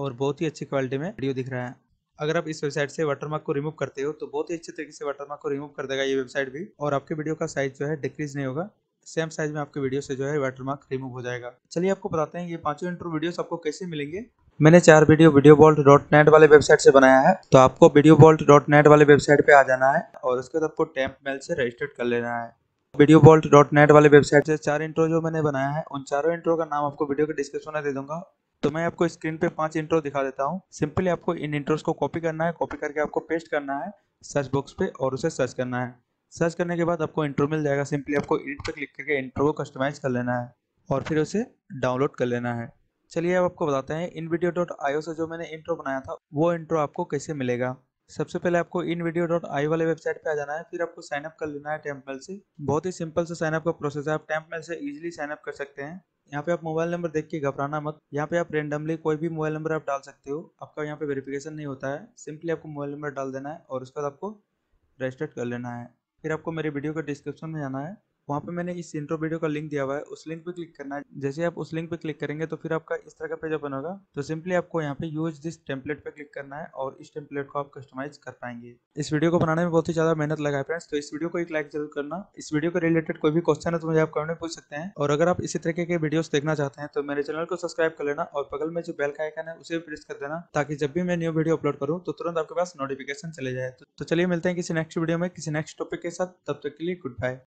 और बहुत ही अच्छी क्वालिटी में वीडियो दिख रहा है अगर आप इस वेबसाइट से वाटरमार्क को रिमूव करते हो तो बहुत ही अच्छे तरीके से वाटरमार्क को रिमूव कर देगा ये वेबसाइट भी और आपके वीडियो का साइज जो है डिक्रीज नहीं होगा सेम साइज में आपके वीडियो से जो है वाटरमार्क रिमूव हो जाएगा चलिए आपको बताते हैं ये पांचों इंट्रो वीडियोस आपको कैसे मिलेंगे मैंने चार video video bolt dot net वाले वेबसाइट से बनाया है तो आपको वीडियो बोल्ट डॉट नेट वाले वेबसाइट पे आ जाना है और उसके बाद आपको टैंप मेल से रजिस्टर्ड कर लेना है वीडियो बोल्ट डॉट नेट वाले वेबसाइट से चार इंट्रो जो मैंने बनाया है उन चारों इंट्रो का नाम आपको वीडियो के डिस्क्रिप्शन में दे दूंगा तो मैं आपको स्क्रीन पे पांच इंट्रो दिखा देता हूँ सिंपली आपको इन इंट्रोस को कॉपी करना है कॉपी करके आपको पेस्ट करना है सर्च बॉक्स पे और उसे सर्च करना है सर्च करने के बाद आपको इंट्रो मिल जाएगा सिंपली आपको एडिट पे क्लिक करके इंट्रो को कस्टमाइज कर लेना है और फिर उसे डाउनलोड कर लेना है चलिए अब आपको बताते हैं इन वीडियो से जो मैंने इंट्रो बनाया था वो इंट्रो आपको कैसे मिलेगा सबसे पहले आपको इन वीडियो डॉट आई वाले वेबसाइट पे आ जाना है फिर आपको साइन अप कर लेना है टेम्पल से बहुत ही सिंपल से साइन अप का प्रोसेस है आप टेम्पल से इजीली साइन अप कर सकते हैं यहाँ पे आप मोबाइल नंबर देख के घबराना मत यहाँ पे आप रेंडमली कोई भी मोबाइल नंबर आप डाल सकते हो आपका यहाँ पे वेरिफिकेशन नहीं होता है सिंपली आपको मोबाइल नंबर डाल देना है और उसके बाद आपको रजिस्टर्ड कर लेना है फिर आपको मेरे वीडियो के डिस्क्रिप्शन में जाना है वहाँ पे मैंने इस इंट्रो वीडियो का लिंक दिया हुआ है उस लिंक पे क्लिक करना है जैसे आप उस लिंक पे क्लिक करेंगे तो फिर आपका इस तरह का पेज ओपन होगा तो सिंपली आपको यहाँ पे यूज दिस टेम्पलेट पे क्लिक करना है और इस टेम्पलेट को आप कस्टमाइज कर पाएंगे इस वीडियो को बनाने में बहुत ही ज्यादा मेहनत लगा है फ्रेंड्स तो इस वीडियो को एक लाइक जरूर करना इस वीडियो के रिलेटेड कोई भी क्वेश्चन है तो मुझे आप कमेंट में पूछ सकते हैं और अगर आप इसी तरीके के वीडियो देखना चाहते हैं तो मेरे चैनल को सब्सक्राइब कर लेना और बगल में जो बेल का आइकन है उसे भी प्रेस कर देना ताकि जब भी मैं न्यू वीडियो अपलोड करूँ तो तुरंत आपके पास नोटिफिकेशन चले जाए तो चलिए मिलते हैं किसी नेक्स्ट वीडियो में किसी नेक्स्ट टॉपिक के साथ तब तक के लिए गुड बाय